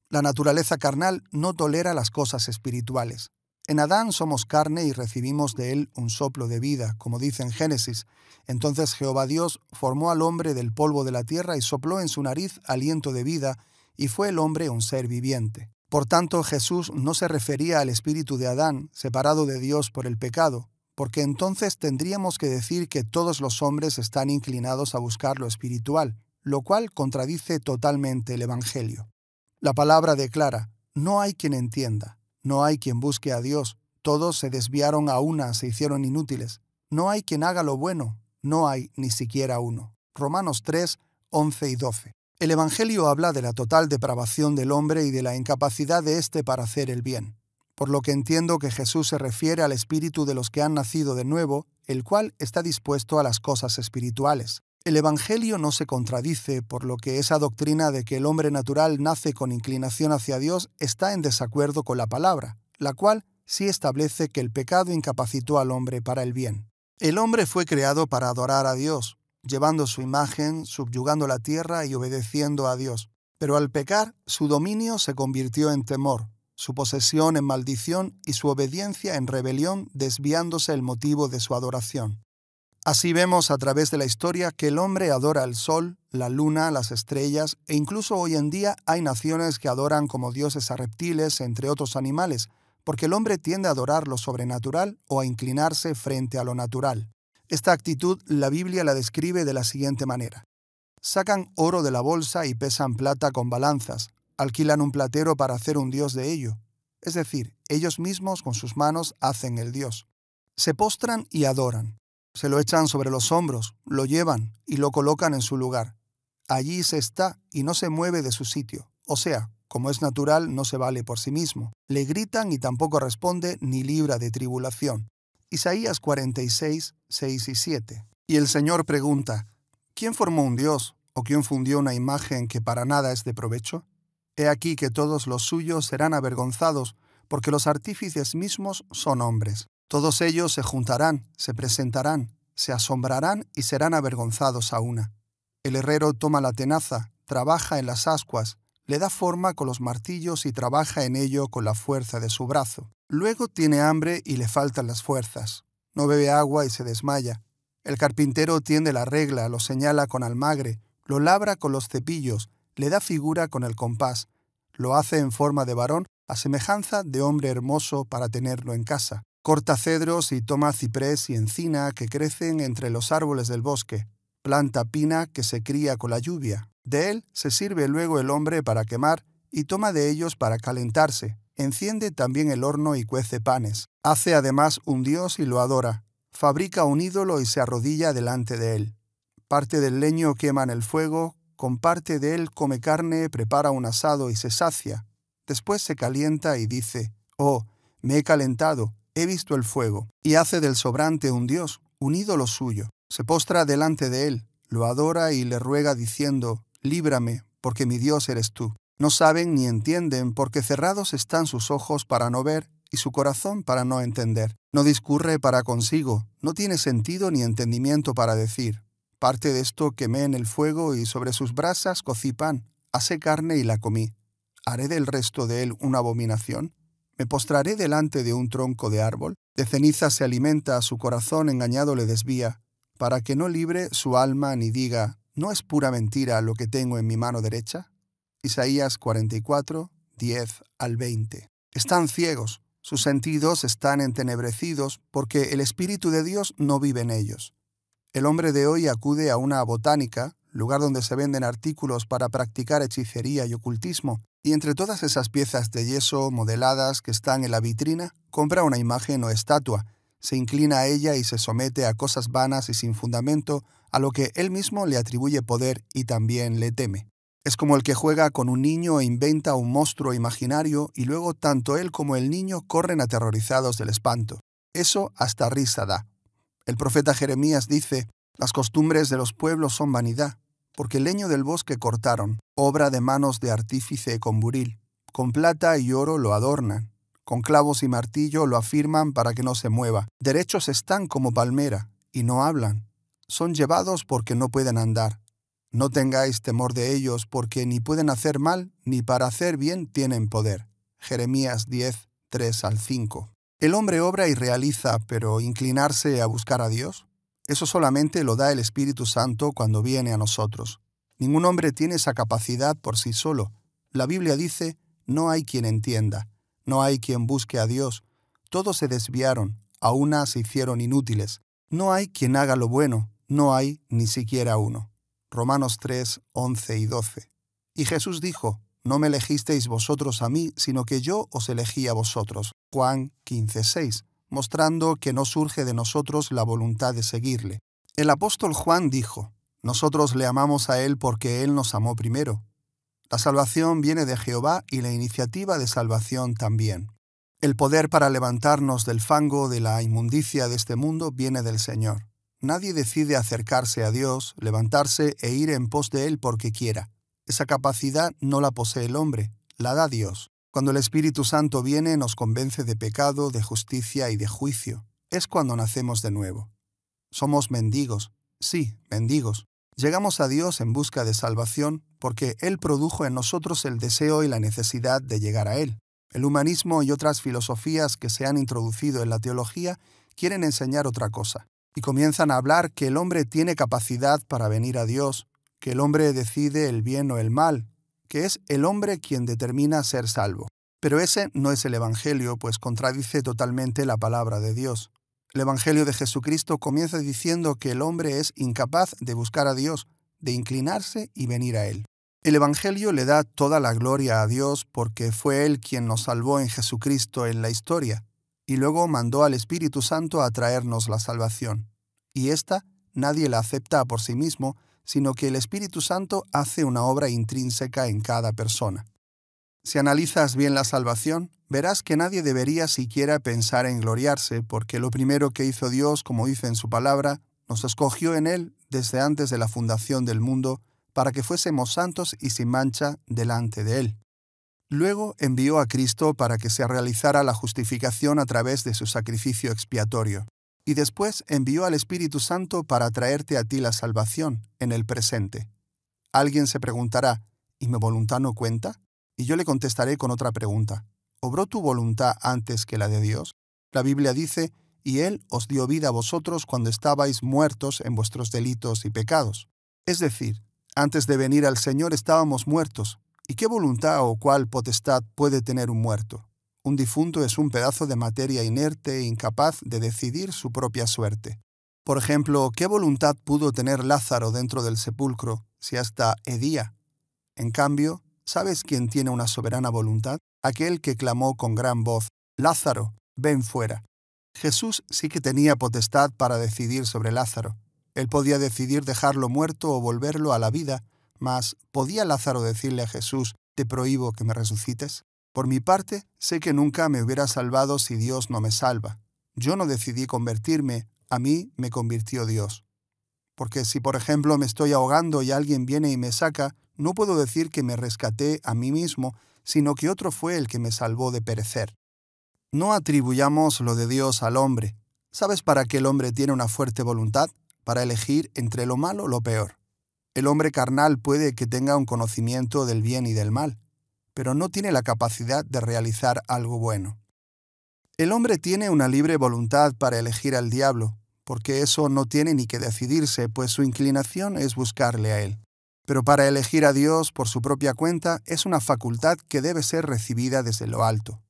La naturaleza carnal no tolera las cosas espirituales. En Adán somos carne y recibimos de él un soplo de vida, como dice en Génesis. Entonces Jehová Dios formó al hombre del polvo de la tierra y sopló en su nariz aliento de vida, y fue el hombre un ser viviente. Por tanto, Jesús no se refería al espíritu de Adán, separado de Dios por el pecado, porque entonces tendríamos que decir que todos los hombres están inclinados a buscar lo espiritual, lo cual contradice totalmente el Evangelio. La palabra declara, no hay quien entienda, no hay quien busque a Dios, todos se desviaron a una, se hicieron inútiles, no hay quien haga lo bueno, no hay ni siquiera uno. Romanos 3, 11 y 12. El Evangelio habla de la total depravación del hombre y de la incapacidad de éste para hacer el bien, por lo que entiendo que Jesús se refiere al espíritu de los que han nacido de nuevo, el cual está dispuesto a las cosas espirituales. El Evangelio no se contradice, por lo que esa doctrina de que el hombre natural nace con inclinación hacia Dios está en desacuerdo con la palabra, la cual sí establece que el pecado incapacitó al hombre para el bien. El hombre fue creado para adorar a Dios, llevando su imagen, subyugando la tierra y obedeciendo a Dios. Pero al pecar, su dominio se convirtió en temor, su posesión en maldición y su obediencia en rebelión, desviándose el motivo de su adoración. Así vemos a través de la historia que el hombre adora el sol, la luna, las estrellas, e incluso hoy en día hay naciones que adoran como dioses a reptiles, entre otros animales, porque el hombre tiende a adorar lo sobrenatural o a inclinarse frente a lo natural. Esta actitud la Biblia la describe de la siguiente manera. Sacan oro de la bolsa y pesan plata con balanzas, alquilan un platero para hacer un dios de ello, es decir, ellos mismos con sus manos hacen el dios. Se postran y adoran, se lo echan sobre los hombros, lo llevan y lo colocan en su lugar. Allí se está y no se mueve de su sitio, o sea, como es natural, no se vale por sí mismo. Le gritan y tampoco responde ni libra de tribulación. Isaías 46, 6 y 7. Y el Señor pregunta, ¿quién formó un Dios o quién fundió una imagen que para nada es de provecho? He aquí que todos los suyos serán avergonzados, porque los artífices mismos son hombres. Todos ellos se juntarán, se presentarán, se asombrarán y serán avergonzados a una. El herrero toma la tenaza, trabaja en las ascuas, le da forma con los martillos y trabaja en ello con la fuerza de su brazo. Luego tiene hambre y le faltan las fuerzas. No bebe agua y se desmaya. El carpintero tiende la regla, lo señala con almagre, lo labra con los cepillos, le da figura con el compás, lo hace en forma de varón, a semejanza de hombre hermoso para tenerlo en casa. Corta cedros y toma ciprés y encina que crecen entre los árboles del bosque, planta pina que se cría con la lluvia, de él se sirve luego el hombre para quemar y toma de ellos para calentarse. Enciende también el horno y cuece panes. Hace además un dios y lo adora. Fabrica un ídolo y se arrodilla delante de él. Parte del leño quema en el fuego, con parte de él come carne, prepara un asado y se sacia. Después se calienta y dice, Oh, me he calentado, he visto el fuego. Y hace del sobrante un dios, un ídolo suyo. Se postra delante de él, lo adora y le ruega diciendo, líbrame, porque mi Dios eres tú. No saben ni entienden, porque cerrados están sus ojos para no ver y su corazón para no entender. No discurre para consigo, no tiene sentido ni entendimiento para decir. Parte de esto quemé en el fuego y sobre sus brasas cocí pan, asé carne y la comí. ¿Haré del resto de él una abominación? ¿Me postraré delante de un tronco de árbol? De ceniza se alimenta, su corazón engañado le desvía, para que no libre su alma ni diga, ¿No es pura mentira lo que tengo en mi mano derecha? Isaías 44, 10 al 20. Están ciegos, sus sentidos están entenebrecidos porque el Espíritu de Dios no vive en ellos. El hombre de hoy acude a una botánica, lugar donde se venden artículos para practicar hechicería y ocultismo, y entre todas esas piezas de yeso modeladas que están en la vitrina, compra una imagen o estatua, se inclina a ella y se somete a cosas vanas y sin fundamento, a lo que él mismo le atribuye poder y también le teme. Es como el que juega con un niño e inventa un monstruo imaginario y luego tanto él como el niño corren aterrorizados del espanto. Eso hasta risa da. El profeta Jeremías dice, Las costumbres de los pueblos son vanidad, porque el leño del bosque cortaron, obra de manos de artífice con buril, con plata y oro lo adornan, con clavos y martillo lo afirman para que no se mueva. Derechos están como palmera, y no hablan. Son llevados porque no pueden andar. No tengáis temor de ellos, porque ni pueden hacer mal, ni para hacer bien tienen poder. Jeremías 10, 3 al 5. El hombre obra y realiza, pero inclinarse a buscar a Dios, eso solamente lo da el Espíritu Santo cuando viene a nosotros. Ningún hombre tiene esa capacidad por sí solo. La Biblia dice, no hay quien entienda, no hay quien busque a Dios. Todos se desviaron, a una se hicieron inútiles. No hay quien haga lo bueno, no hay ni siquiera uno. Romanos 3, 11 y 12. Y Jesús dijo, No me elegisteis vosotros a mí, sino que yo os elegí a vosotros. Juan 15, 6, mostrando que no surge de nosotros la voluntad de seguirle. El apóstol Juan dijo, Nosotros le amamos a Él porque Él nos amó primero. La salvación viene de Jehová y la iniciativa de salvación también. El poder para levantarnos del fango de la inmundicia de este mundo viene del Señor. Nadie decide acercarse a Dios, levantarse e ir en pos de Él porque quiera. Esa capacidad no la posee el hombre, la da Dios. Cuando el Espíritu Santo viene nos convence de pecado, de justicia y de juicio. Es cuando nacemos de nuevo. Somos mendigos, sí, mendigos. Llegamos a Dios en busca de salvación, porque Él produjo en nosotros el deseo y la necesidad de llegar a Él. El humanismo y otras filosofías que se han introducido en la teología quieren enseñar otra cosa, y comienzan a hablar que el hombre tiene capacidad para venir a Dios, que el hombre decide el bien o el mal, que es el hombre quien determina ser salvo. Pero ese no es el Evangelio, pues contradice totalmente la palabra de Dios. El Evangelio de Jesucristo comienza diciendo que el hombre es incapaz de buscar a Dios, de inclinarse y venir a Él. El Evangelio le da toda la gloria a Dios porque fue Él quien nos salvó en Jesucristo en la historia, y luego mandó al Espíritu Santo a traernos la salvación. Y esta nadie la acepta por sí mismo, sino que el Espíritu Santo hace una obra intrínseca en cada persona. Si analizas bien la salvación, verás que nadie debería siquiera pensar en gloriarse, porque lo primero que hizo Dios, como dice en su palabra, nos escogió en Él desde antes de la fundación del mundo para que fuésemos santos y sin mancha delante de Él. Luego envió a Cristo para que se realizara la justificación a través de su sacrificio expiatorio, y después envió al Espíritu Santo para traerte a ti la salvación en el presente. Alguien se preguntará, ¿y mi voluntad no cuenta? Y yo le contestaré con otra pregunta. ¿Obró tu voluntad antes que la de Dios? La Biblia dice, y Él os dio vida a vosotros cuando estabais muertos en vuestros delitos y pecados. Es decir, antes de venir al Señor estábamos muertos. ¿Y qué voluntad o cuál potestad puede tener un muerto? Un difunto es un pedazo de materia inerte e incapaz de decidir su propia suerte. Por ejemplo, ¿qué voluntad pudo tener Lázaro dentro del sepulcro si hasta edía? En cambio, ¿sabes quién tiene una soberana voluntad? Aquel que clamó con gran voz, Lázaro, ven fuera. Jesús sí que tenía potestad para decidir sobre Lázaro. Él podía decidir dejarlo muerto o volverlo a la vida, mas ¿podía Lázaro decirle a Jesús, te prohíbo que me resucites? Por mi parte, sé que nunca me hubiera salvado si Dios no me salva. Yo no decidí convertirme, a mí me convirtió Dios. Porque si, por ejemplo, me estoy ahogando y alguien viene y me saca, no puedo decir que me rescaté a mí mismo, sino que otro fue el que me salvó de perecer. No atribuyamos lo de Dios al hombre. ¿Sabes para qué el hombre tiene una fuerte voluntad? Para elegir entre lo malo o lo peor. El hombre carnal puede que tenga un conocimiento del bien y del mal, pero no tiene la capacidad de realizar algo bueno. El hombre tiene una libre voluntad para elegir al diablo, porque eso no tiene ni que decidirse, pues su inclinación es buscarle a él. Pero para elegir a Dios por su propia cuenta es una facultad que debe ser recibida desde lo alto.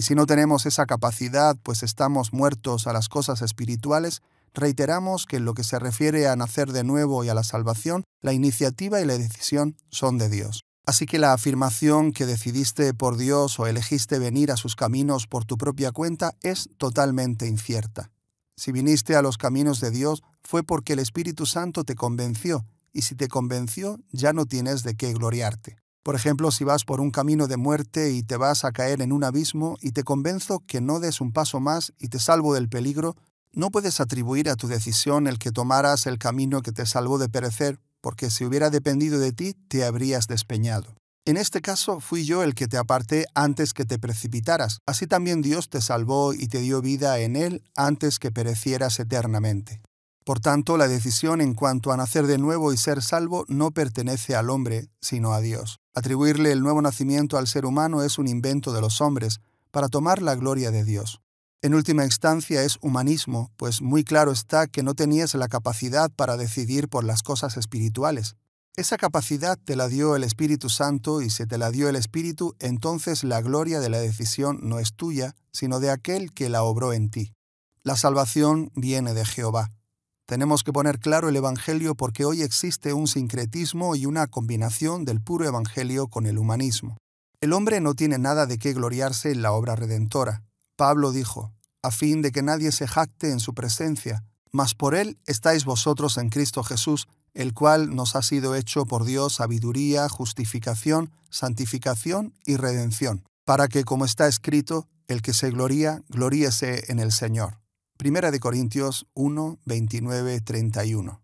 Y si no tenemos esa capacidad, pues estamos muertos a las cosas espirituales, reiteramos que en lo que se refiere a nacer de nuevo y a la salvación, la iniciativa y la decisión son de Dios. Así que la afirmación que decidiste por Dios o elegiste venir a sus caminos por tu propia cuenta es totalmente incierta. Si viniste a los caminos de Dios fue porque el Espíritu Santo te convenció, y si te convenció ya no tienes de qué gloriarte. Por ejemplo, si vas por un camino de muerte y te vas a caer en un abismo y te convenzo que no des un paso más y te salvo del peligro, no puedes atribuir a tu decisión el que tomaras el camino que te salvó de perecer, porque si hubiera dependido de ti, te habrías despeñado. En este caso fui yo el que te aparté antes que te precipitaras, así también Dios te salvó y te dio vida en Él antes que perecieras eternamente. Por tanto, la decisión en cuanto a nacer de nuevo y ser salvo no pertenece al hombre, sino a Dios. Atribuirle el nuevo nacimiento al ser humano es un invento de los hombres para tomar la gloria de Dios. En última instancia es humanismo, pues muy claro está que no tenías la capacidad para decidir por las cosas espirituales. Esa capacidad te la dio el Espíritu Santo y si te la dio el Espíritu, entonces la gloria de la decisión no es tuya, sino de aquel que la obró en ti. La salvación viene de Jehová. Tenemos que poner claro el Evangelio porque hoy existe un sincretismo y una combinación del puro Evangelio con el humanismo. El hombre no tiene nada de qué gloriarse en la obra redentora. Pablo dijo, a fin de que nadie se jacte en su presencia, mas por él estáis vosotros en Cristo Jesús, el cual nos ha sido hecho por Dios sabiduría, justificación, santificación y redención, para que, como está escrito, el que se gloría, gloríese en el Señor. Primera de Corintios 1, 29, 31.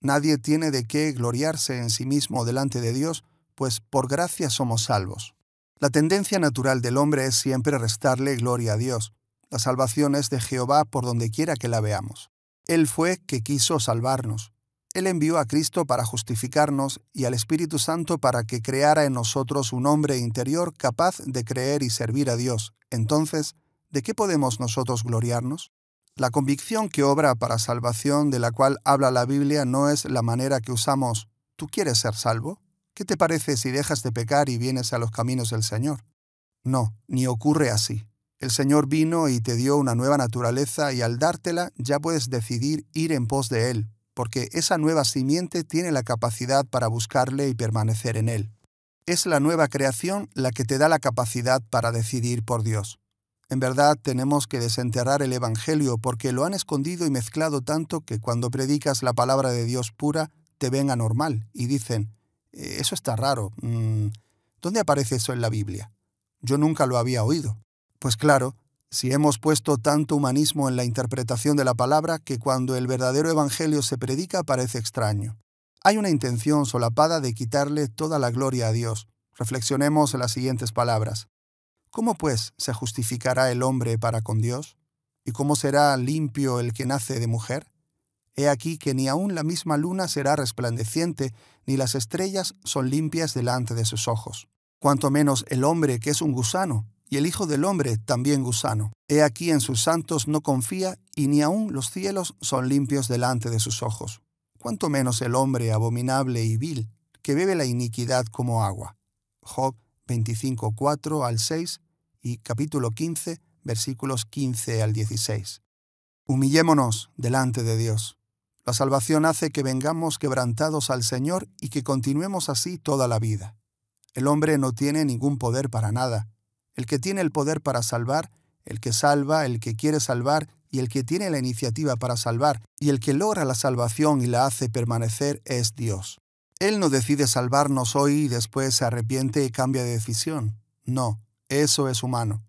Nadie tiene de qué gloriarse en sí mismo delante de Dios, pues por gracia somos salvos. La tendencia natural del hombre es siempre restarle gloria a Dios. La salvación es de Jehová por donde quiera que la veamos. Él fue que quiso salvarnos. Él envió a Cristo para justificarnos y al Espíritu Santo para que creara en nosotros un hombre interior capaz de creer y servir a Dios. Entonces, ¿de qué podemos nosotros gloriarnos? La convicción que obra para salvación de la cual habla la Biblia no es la manera que usamos ¿Tú quieres ser salvo? ¿Qué te parece si dejas de pecar y vienes a los caminos del Señor? No, ni ocurre así. El Señor vino y te dio una nueva naturaleza y al dártela ya puedes decidir ir en pos de Él, porque esa nueva simiente tiene la capacidad para buscarle y permanecer en Él. Es la nueva creación la que te da la capacidad para decidir por Dios. En verdad tenemos que desenterrar el Evangelio porque lo han escondido y mezclado tanto que cuando predicas la palabra de Dios pura te ven anormal y dicen, eh, eso está raro. Mm, ¿Dónde aparece eso en la Biblia? Yo nunca lo había oído. Pues claro, si hemos puesto tanto humanismo en la interpretación de la palabra que cuando el verdadero Evangelio se predica parece extraño. Hay una intención solapada de quitarle toda la gloria a Dios. Reflexionemos en las siguientes palabras. ¿Cómo pues se justificará el hombre para con Dios? ¿Y cómo será limpio el que nace de mujer? He aquí que ni aun la misma luna será resplandeciente, ni las estrellas son limpias delante de sus ojos. Cuanto menos el hombre que es un gusano, y el Hijo del hombre también gusano. He aquí en sus santos no confía, y ni aun los cielos son limpios delante de sus ojos. Cuanto menos el hombre abominable y vil, que bebe la iniquidad como agua. Job 25, 4 al 6 y capítulo 15, versículos 15 al 16. Humillémonos delante de Dios. La salvación hace que vengamos quebrantados al Señor y que continuemos así toda la vida. El hombre no tiene ningún poder para nada. El que tiene el poder para salvar, el que salva, el que quiere salvar y el que tiene la iniciativa para salvar, y el que logra la salvación y la hace permanecer es Dios. Él no decide salvarnos hoy y después se arrepiente y cambia de decisión. No, eso es humano.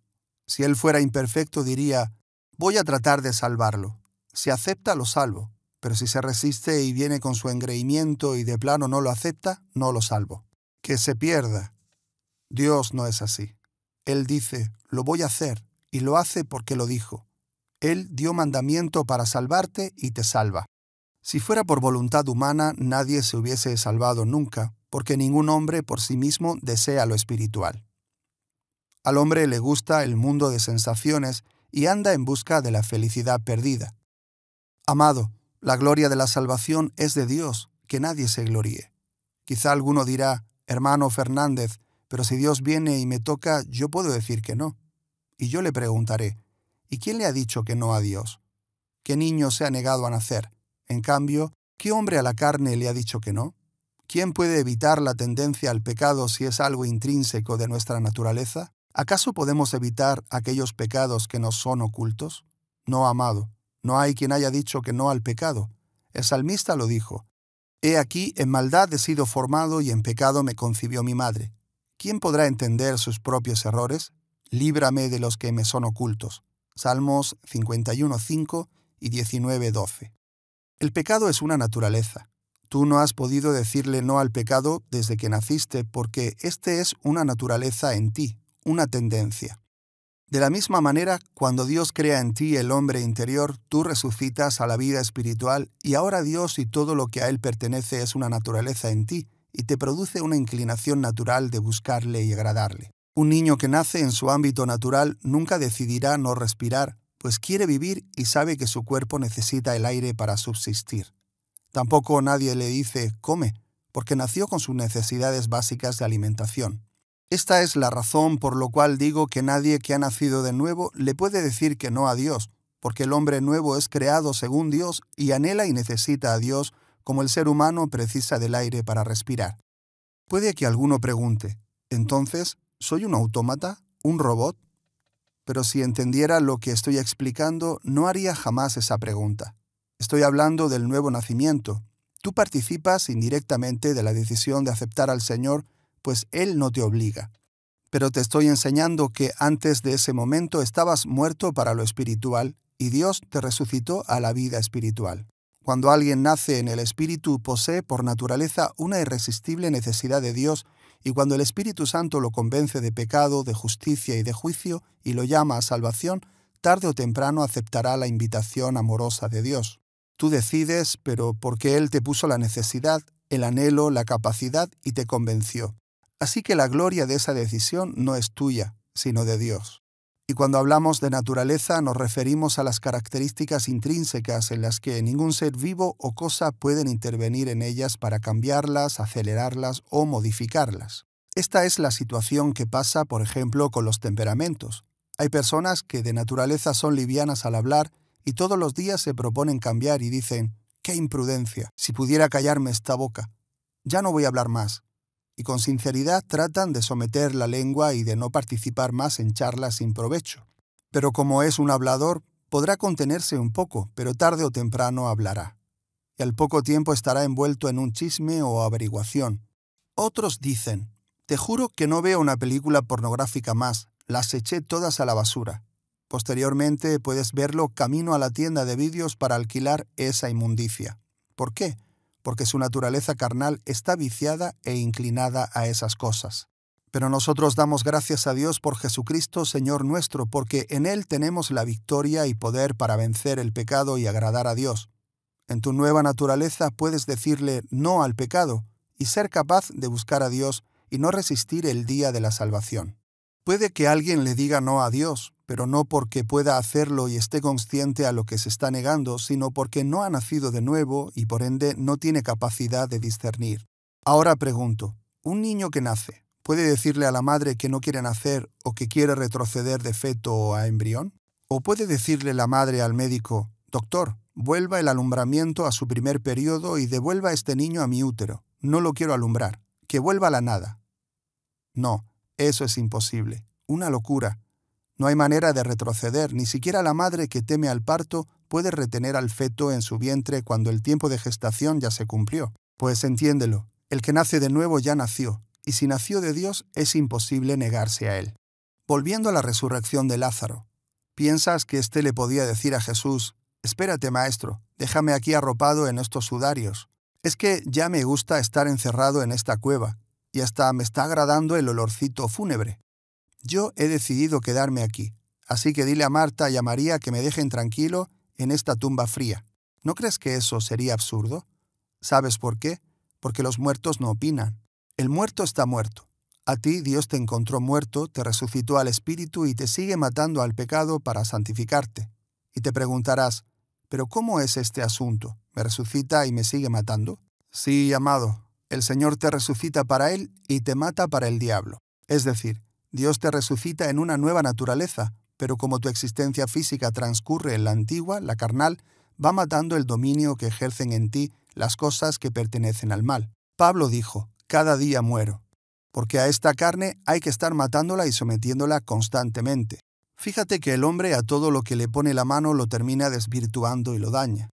Si Él fuera imperfecto diría, voy a tratar de salvarlo. Si acepta, lo salvo, pero si se resiste y viene con su engreimiento y de plano no lo acepta, no lo salvo. Que se pierda. Dios no es así. Él dice, lo voy a hacer, y lo hace porque lo dijo. Él dio mandamiento para salvarte y te salva. Si fuera por voluntad humana, nadie se hubiese salvado nunca, porque ningún hombre por sí mismo desea lo espiritual. Al hombre le gusta el mundo de sensaciones y anda en busca de la felicidad perdida. Amado, la gloria de la salvación es de Dios, que nadie se gloríe. Quizá alguno dirá, hermano Fernández, pero si Dios viene y me toca, yo puedo decir que no. Y yo le preguntaré, ¿y quién le ha dicho que no a Dios? ¿Qué niño se ha negado a nacer? En cambio, ¿qué hombre a la carne le ha dicho que no? ¿Quién puede evitar la tendencia al pecado si es algo intrínseco de nuestra naturaleza? ¿Acaso podemos evitar aquellos pecados que nos son ocultos? No, amado, no hay quien haya dicho que no al pecado. El salmista lo dijo. He aquí, en maldad he sido formado y en pecado me concibió mi madre. ¿Quién podrá entender sus propios errores? Líbrame de los que me son ocultos. Salmos 51.5 y 19.12. El pecado es una naturaleza. Tú no has podido decirle no al pecado desde que naciste porque este es una naturaleza en ti, una tendencia. De la misma manera, cuando Dios crea en ti el hombre interior, tú resucitas a la vida espiritual y ahora Dios y todo lo que a Él pertenece es una naturaleza en ti y te produce una inclinación natural de buscarle y agradarle. Un niño que nace en su ámbito natural nunca decidirá no respirar, pues quiere vivir y sabe que su cuerpo necesita el aire para subsistir. Tampoco nadie le dice come, porque nació con sus necesidades básicas de alimentación. Esta es la razón por lo cual digo que nadie que ha nacido de nuevo le puede decir que no a Dios, porque el hombre nuevo es creado según Dios y anhela y necesita a Dios como el ser humano precisa del aire para respirar. Puede que alguno pregunte, entonces, ¿soy un autómata? ¿Un robot? pero si entendiera lo que estoy explicando, no haría jamás esa pregunta. Estoy hablando del nuevo nacimiento. Tú participas indirectamente de la decisión de aceptar al Señor, pues Él no te obliga. Pero te estoy enseñando que antes de ese momento estabas muerto para lo espiritual y Dios te resucitó a la vida espiritual. Cuando alguien nace en el espíritu posee por naturaleza una irresistible necesidad de Dios y cuando el Espíritu Santo lo convence de pecado, de justicia y de juicio, y lo llama a salvación, tarde o temprano aceptará la invitación amorosa de Dios. Tú decides, pero porque Él te puso la necesidad, el anhelo, la capacidad y te convenció. Así que la gloria de esa decisión no es tuya, sino de Dios. Y cuando hablamos de naturaleza nos referimos a las características intrínsecas en las que ningún ser vivo o cosa pueden intervenir en ellas para cambiarlas, acelerarlas o modificarlas. Esta es la situación que pasa, por ejemplo, con los temperamentos. Hay personas que de naturaleza son livianas al hablar y todos los días se proponen cambiar y dicen, ¡qué imprudencia! Si pudiera callarme esta boca. Ya no voy a hablar más y con sinceridad tratan de someter la lengua y de no participar más en charlas sin provecho. Pero como es un hablador, podrá contenerse un poco, pero tarde o temprano hablará. Y al poco tiempo estará envuelto en un chisme o averiguación. Otros dicen, te juro que no veo una película pornográfica más, las eché todas a la basura. Posteriormente puedes verlo camino a la tienda de vídeos para alquilar esa inmundicia. ¿Por qué? porque su naturaleza carnal está viciada e inclinada a esas cosas. Pero nosotros damos gracias a Dios por Jesucristo, Señor nuestro, porque en Él tenemos la victoria y poder para vencer el pecado y agradar a Dios. En tu nueva naturaleza puedes decirle no al pecado y ser capaz de buscar a Dios y no resistir el día de la salvación. Puede que alguien le diga no a Dios, pero no porque pueda hacerlo y esté consciente a lo que se está negando, sino porque no ha nacido de nuevo y por ende no tiene capacidad de discernir. Ahora pregunto, ¿un niño que nace puede decirle a la madre que no quiere nacer o que quiere retroceder de feto a embrión? ¿O puede decirle la madre al médico, doctor, vuelva el alumbramiento a su primer periodo y devuelva este niño a mi útero, no lo quiero alumbrar, que vuelva a la nada? No, eso es imposible. Una locura. No hay manera de retroceder, ni siquiera la madre que teme al parto puede retener al feto en su vientre cuando el tiempo de gestación ya se cumplió. Pues entiéndelo, el que nace de nuevo ya nació, y si nació de Dios es imposible negarse a él. Volviendo a la resurrección de Lázaro, ¿piensas que éste le podía decir a Jesús, Espérate, maestro, déjame aquí arropado en estos sudarios? Es que ya me gusta estar encerrado en esta cueva, y hasta me está agradando el olorcito fúnebre. Yo he decidido quedarme aquí, así que dile a Marta y a María que me dejen tranquilo en esta tumba fría. ¿No crees que eso sería absurdo? ¿Sabes por qué? Porque los muertos no opinan. El muerto está muerto. A ti Dios te encontró muerto, te resucitó al Espíritu y te sigue matando al pecado para santificarte. Y te preguntarás, ¿pero cómo es este asunto? ¿Me resucita y me sigue matando? Sí, amado, el Señor te resucita para Él y te mata para el diablo. Es decir, Dios te resucita en una nueva naturaleza, pero como tu existencia física transcurre en la antigua, la carnal, va matando el dominio que ejercen en ti las cosas que pertenecen al mal. Pablo dijo, cada día muero, porque a esta carne hay que estar matándola y sometiéndola constantemente. Fíjate que el hombre a todo lo que le pone la mano lo termina desvirtuando y lo daña.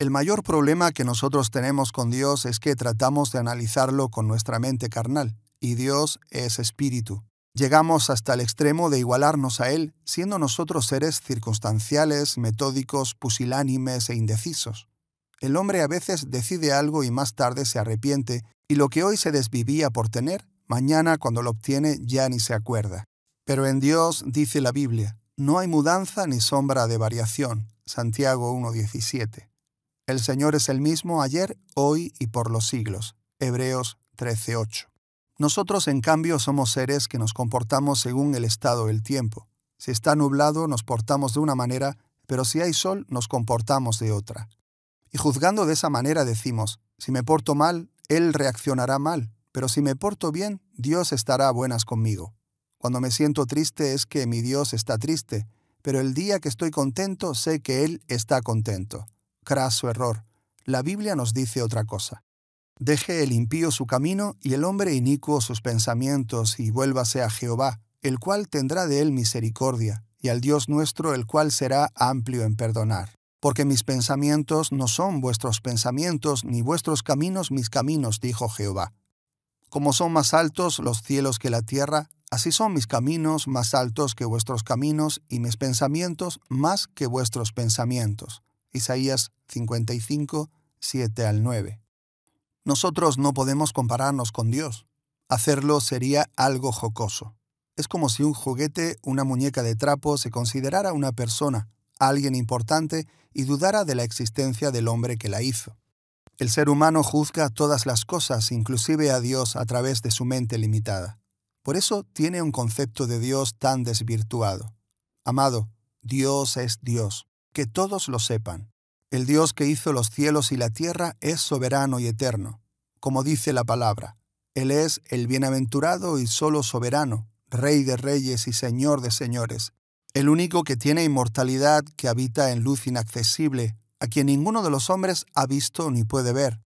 El mayor problema que nosotros tenemos con Dios es que tratamos de analizarlo con nuestra mente carnal, y Dios es espíritu. Llegamos hasta el extremo de igualarnos a Él, siendo nosotros seres circunstanciales, metódicos, pusilánimes e indecisos. El hombre a veces decide algo y más tarde se arrepiente, y lo que hoy se desvivía por tener, mañana cuando lo obtiene ya ni se acuerda. Pero en Dios, dice la Biblia, no hay mudanza ni sombra de variación. Santiago 1.17. El Señor es el mismo ayer, hoy y por los siglos. Hebreos 13:8. Nosotros, en cambio, somos seres que nos comportamos según el estado del tiempo. Si está nublado, nos portamos de una manera, pero si hay sol, nos comportamos de otra. Y juzgando de esa manera decimos, si me porto mal, Él reaccionará mal, pero si me porto bien, Dios estará a buenas conmigo. Cuando me siento triste es que mi Dios está triste, pero el día que estoy contento sé que Él está contento. Craso error. La Biblia nos dice otra cosa. Deje el impío su camino y el hombre inicuo sus pensamientos y vuélvase a Jehová, el cual tendrá de él misericordia, y al Dios nuestro, el cual será amplio en perdonar. Porque mis pensamientos no son vuestros pensamientos, ni vuestros caminos mis caminos, dijo Jehová. Como son más altos los cielos que la tierra, así son mis caminos más altos que vuestros caminos, y mis pensamientos más que vuestros pensamientos. Isaías 55, 7 al 9. Nosotros no podemos compararnos con Dios. Hacerlo sería algo jocoso. Es como si un juguete, una muñeca de trapo, se considerara una persona, alguien importante, y dudara de la existencia del hombre que la hizo. El ser humano juzga todas las cosas, inclusive a Dios, a través de su mente limitada. Por eso tiene un concepto de Dios tan desvirtuado. Amado, Dios es Dios que todos lo sepan. El Dios que hizo los cielos y la tierra es soberano y eterno, como dice la palabra. Él es el bienaventurado y solo soberano, Rey de reyes y Señor de señores, el único que tiene inmortalidad, que habita en luz inaccesible, a quien ninguno de los hombres ha visto ni puede ver,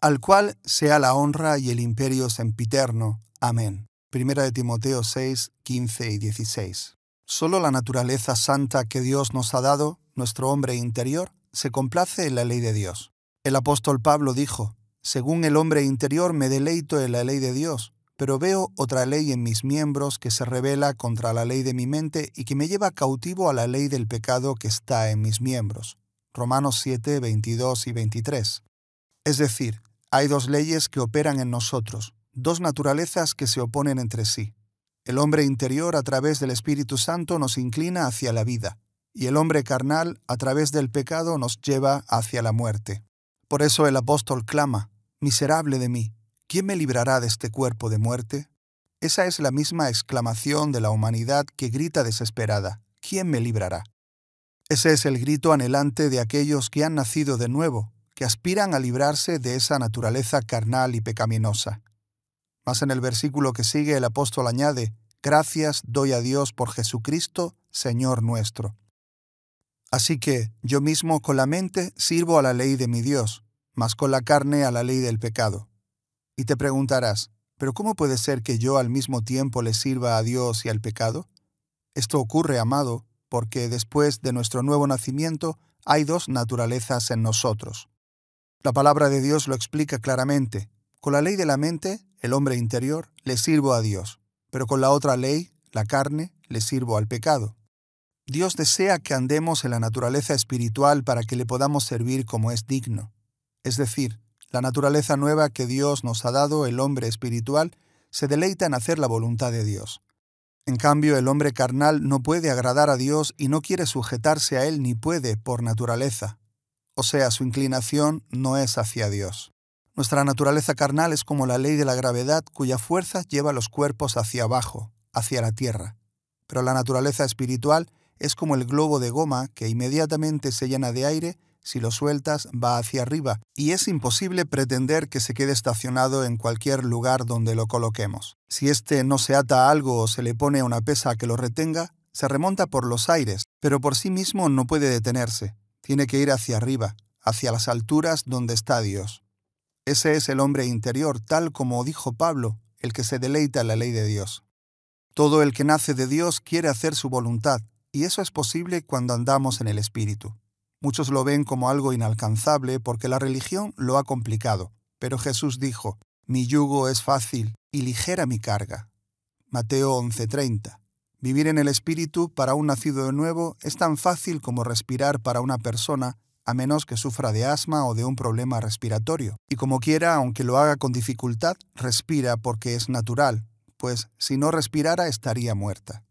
al cual sea la honra y el imperio sempiterno. Amén. Primera de Timoteo 6, 15 y 16. Solo la naturaleza santa que Dios nos ha dado nuestro hombre interior, se complace en la ley de Dios. El apóstol Pablo dijo, Según el hombre interior me deleito en la ley de Dios, pero veo otra ley en mis miembros que se revela contra la ley de mi mente y que me lleva cautivo a la ley del pecado que está en mis miembros. Romanos 7, 22 y 23. Es decir, hay dos leyes que operan en nosotros, dos naturalezas que se oponen entre sí. El hombre interior a través del Espíritu Santo nos inclina hacia la vida, y el hombre carnal a través del pecado nos lleva hacia la muerte. Por eso el apóstol clama, Miserable de mí, ¿quién me librará de este cuerpo de muerte? Esa es la misma exclamación de la humanidad que grita desesperada, ¿quién me librará? Ese es el grito anhelante de aquellos que han nacido de nuevo, que aspiran a librarse de esa naturaleza carnal y pecaminosa. Mas en el versículo que sigue el apóstol añade, Gracias doy a Dios por Jesucristo, Señor nuestro. Así que yo mismo con la mente sirvo a la ley de mi Dios, mas con la carne a la ley del pecado. Y te preguntarás, ¿pero cómo puede ser que yo al mismo tiempo le sirva a Dios y al pecado? Esto ocurre, amado, porque después de nuestro nuevo nacimiento hay dos naturalezas en nosotros. La palabra de Dios lo explica claramente. Con la ley de la mente, el hombre interior, le sirvo a Dios, pero con la otra ley, la carne, le sirvo al pecado. Dios desea que andemos en la naturaleza espiritual para que le podamos servir como es digno. Es decir, la naturaleza nueva que Dios nos ha dado, el hombre espiritual, se deleita en hacer la voluntad de Dios. En cambio, el hombre carnal no puede agradar a Dios y no quiere sujetarse a Él ni puede por naturaleza. O sea, su inclinación no es hacia Dios. Nuestra naturaleza carnal es como la ley de la gravedad cuya fuerza lleva los cuerpos hacia abajo, hacia la tierra. Pero la naturaleza espiritual es como el globo de goma que inmediatamente se llena de aire, si lo sueltas va hacia arriba, y es imposible pretender que se quede estacionado en cualquier lugar donde lo coloquemos. Si éste no se ata a algo o se le pone una pesa que lo retenga, se remonta por los aires, pero por sí mismo no puede detenerse. Tiene que ir hacia arriba, hacia las alturas donde está Dios. Ese es el hombre interior, tal como dijo Pablo, el que se deleita en la ley de Dios. Todo el que nace de Dios quiere hacer su voluntad, y eso es posible cuando andamos en el Espíritu. Muchos lo ven como algo inalcanzable porque la religión lo ha complicado, pero Jesús dijo, Mi yugo es fácil y ligera mi carga. Mateo 11:30. Vivir en el Espíritu para un nacido de nuevo es tan fácil como respirar para una persona a menos que sufra de asma o de un problema respiratorio. Y como quiera, aunque lo haga con dificultad, respira porque es natural, pues si no respirara estaría muerta.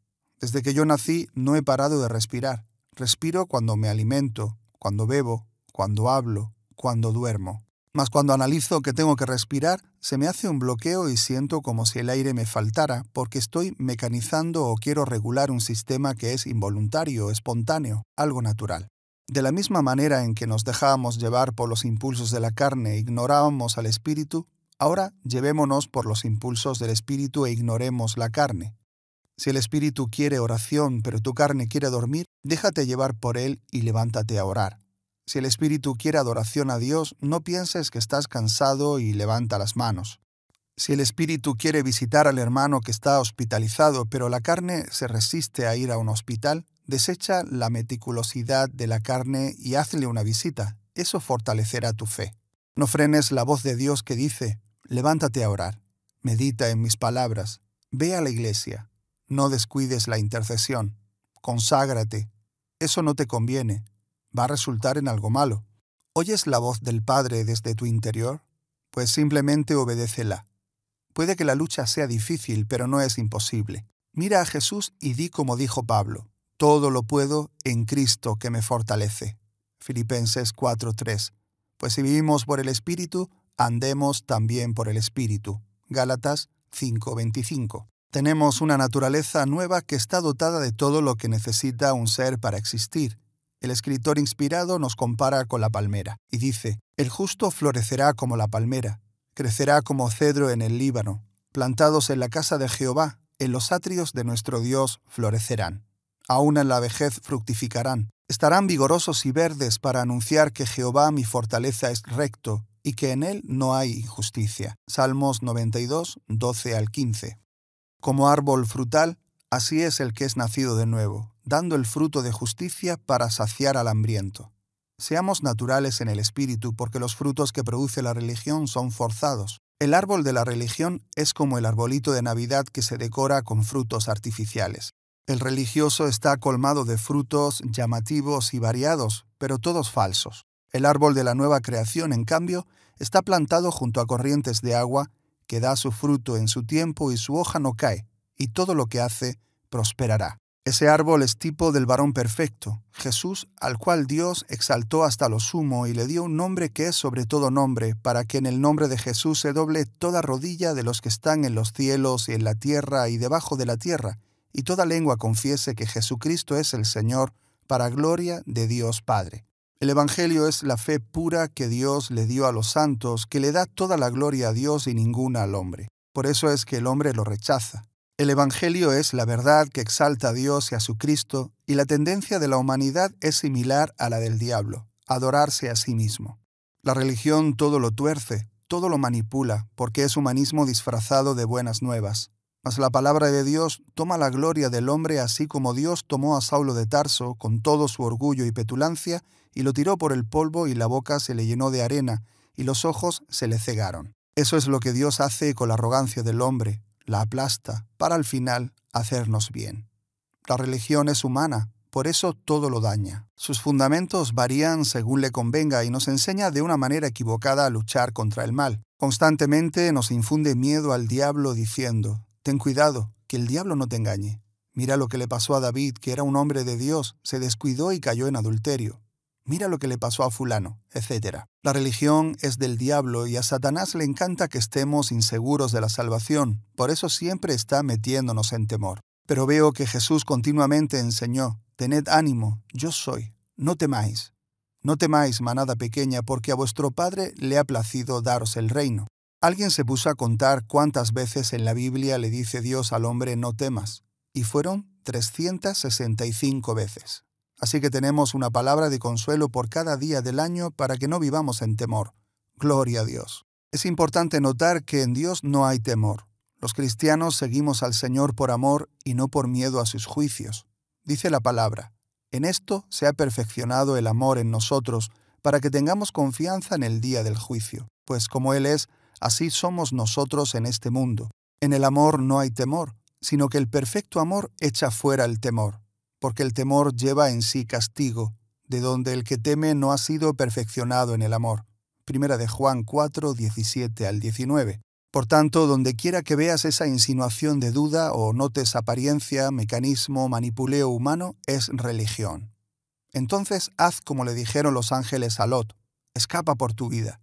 Desde que yo nací no he parado de respirar. Respiro cuando me alimento, cuando bebo, cuando hablo, cuando duermo. Mas cuando analizo que tengo que respirar, se me hace un bloqueo y siento como si el aire me faltara, porque estoy mecanizando o quiero regular un sistema que es involuntario, espontáneo, algo natural. De la misma manera en que nos dejábamos llevar por los impulsos de la carne e ignorábamos al espíritu, ahora llevémonos por los impulsos del espíritu e ignoremos la carne, si el espíritu quiere oración, pero tu carne quiere dormir, déjate llevar por él y levántate a orar. Si el espíritu quiere adoración a Dios, no pienses que estás cansado y levanta las manos. Si el espíritu quiere visitar al hermano que está hospitalizado, pero la carne se resiste a ir a un hospital, desecha la meticulosidad de la carne y hazle una visita. Eso fortalecerá tu fe. No frenes la voz de Dios que dice, levántate a orar, medita en mis palabras, ve a la iglesia, no descuides la intercesión. Conságrate. Eso no te conviene. Va a resultar en algo malo. ¿Oyes la voz del Padre desde tu interior? Pues simplemente obedécela. Puede que la lucha sea difícil, pero no es imposible. Mira a Jesús y di como dijo Pablo, todo lo puedo en Cristo que me fortalece. Filipenses 4:3. Pues si vivimos por el Espíritu, andemos también por el Espíritu. Gálatas 5:25. Tenemos una naturaleza nueva que está dotada de todo lo que necesita un ser para existir. El escritor inspirado nos compara con la palmera y dice, El justo florecerá como la palmera, crecerá como cedro en el Líbano, plantados en la casa de Jehová, en los atrios de nuestro Dios florecerán. Aún en la vejez fructificarán, estarán vigorosos y verdes para anunciar que Jehová mi fortaleza es recto y que en él no hay injusticia. Salmos 92, 12 al 15. Como árbol frutal, así es el que es nacido de nuevo, dando el fruto de justicia para saciar al hambriento. Seamos naturales en el espíritu, porque los frutos que produce la religión son forzados. El árbol de la religión es como el arbolito de Navidad que se decora con frutos artificiales. El religioso está colmado de frutos llamativos y variados, pero todos falsos. El árbol de la nueva creación, en cambio, está plantado junto a corrientes de agua que da su fruto en su tiempo y su hoja no cae, y todo lo que hace prosperará. Ese árbol es tipo del varón perfecto, Jesús, al cual Dios exaltó hasta lo sumo y le dio un nombre que es sobre todo nombre, para que en el nombre de Jesús se doble toda rodilla de los que están en los cielos y en la tierra y debajo de la tierra, y toda lengua confiese que Jesucristo es el Señor, para gloria de Dios Padre. El Evangelio es la fe pura que Dios le dio a los santos, que le da toda la gloria a Dios y ninguna al hombre. Por eso es que el hombre lo rechaza. El Evangelio es la verdad que exalta a Dios y a su Cristo, y la tendencia de la humanidad es similar a la del diablo, adorarse a sí mismo. La religión todo lo tuerce, todo lo manipula, porque es humanismo disfrazado de buenas nuevas. Mas la palabra de Dios toma la gloria del hombre así como Dios tomó a Saulo de Tarso con todo su orgullo y petulancia y lo tiró por el polvo y la boca se le llenó de arena y los ojos se le cegaron. Eso es lo que Dios hace con la arrogancia del hombre, la aplasta, para al final hacernos bien. La religión es humana, por eso todo lo daña. Sus fundamentos varían según le convenga y nos enseña de una manera equivocada a luchar contra el mal. Constantemente nos infunde miedo al diablo diciendo, ten cuidado, que el diablo no te engañe. Mira lo que le pasó a David, que era un hombre de Dios, se descuidó y cayó en adulterio mira lo que le pasó a fulano, etc. La religión es del diablo y a Satanás le encanta que estemos inseguros de la salvación, por eso siempre está metiéndonos en temor. Pero veo que Jesús continuamente enseñó, tened ánimo, yo soy, no temáis. No temáis, manada pequeña, porque a vuestro Padre le ha placido daros el reino. Alguien se puso a contar cuántas veces en la Biblia le dice Dios al hombre no temas, y fueron 365 veces. Así que tenemos una palabra de consuelo por cada día del año para que no vivamos en temor. Gloria a Dios. Es importante notar que en Dios no hay temor. Los cristianos seguimos al Señor por amor y no por miedo a sus juicios. Dice la palabra, en esto se ha perfeccionado el amor en nosotros, para que tengamos confianza en el día del juicio, pues como Él es, así somos nosotros en este mundo. En el amor no hay temor, sino que el perfecto amor echa fuera el temor, porque el temor lleva en sí castigo, de donde el que teme no ha sido perfeccionado en el amor. Primera de Juan 4, 17 al 19. Por tanto, donde quiera que veas esa insinuación de duda o notes apariencia, mecanismo, manipuleo humano, es religión. Entonces haz como le dijeron los ángeles a Lot, escapa por tu vida.